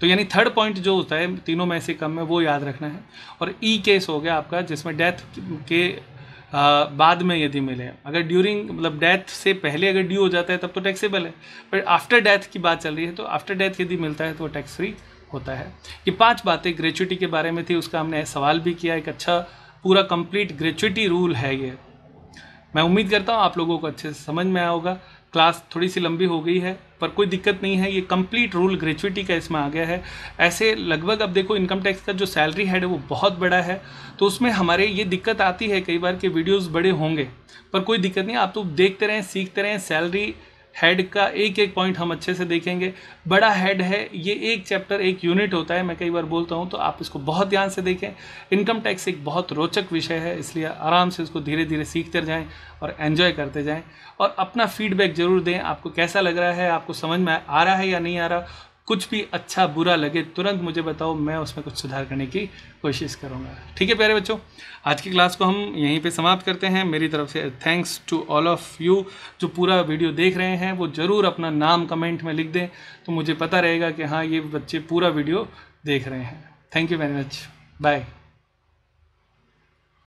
तो यानी थर्ड पॉइंट जो होता है तीनों में से कम है वो याद रखना है और ई e केस हो गया आपका जिसमें डेथ के आ, बाद में यदि मिले अगर ड्यूरिंग मतलब डेथ से पहले अगर ड्यू हो जाता है तब तो टैक्सेबल है पर आफ्टर डेथ की बात चल रही है तो आफ्टर डेथ यदि मिलता है तो टैक्स फ्री होता है ये पांच बातें ग्रेचुटी के बारे में थी उसका हमने सवाल भी किया एक अच्छा पूरा कंप्लीट ग्रेचुटी रूल है ये मैं उम्मीद करता हूँ आप लोगों को अच्छे से समझ में आया होगा क्लास थोड़ी सी लंबी हो गई है पर कोई दिक्कत नहीं है ये कंप्लीट रूल ग्रेचुटी का इसमें आ गया है ऐसे लगभग अब देखो इनकम टैक्स का जो सैलरी हेड है वो बहुत बड़ा है तो उसमें हमारे ये दिक्कत आती है कई बार के वीडियोस बड़े होंगे पर कोई दिक्कत नहीं आप तो देखते रहें सीखते रहें सैलरी हेड का एक एक पॉइंट हम अच्छे से देखेंगे बड़ा हेड है ये एक चैप्टर एक यूनिट होता है मैं कई बार बोलता हूँ तो आप इसको बहुत ध्यान से देखें इनकम टैक्स एक बहुत रोचक विषय है इसलिए आराम से इसको धीरे धीरे सीखते जाएँ और एन्जॉय करते जाएँ और अपना फीडबैक ज़रूर दें आपको कैसा लग रहा है आपको समझ में आ रहा है या नहीं आ रहा कुछ भी अच्छा बुरा लगे तुरंत मुझे बताओ मैं उसमें कुछ सुधार करने की कोशिश करूँगा ठीक है प्यारे बच्चों आज की क्लास को हम यहीं पे समाप्त करते हैं मेरी तरफ से thanks to all of you जो पूरा वीडियो देख रहे हैं वो ज़रूर अपना नाम कमेंट में लिख दें तो मुझे पता रहेगा कि हाँ ये बच्चे पूरा वीडियो देख रहे हैं thank you very much bye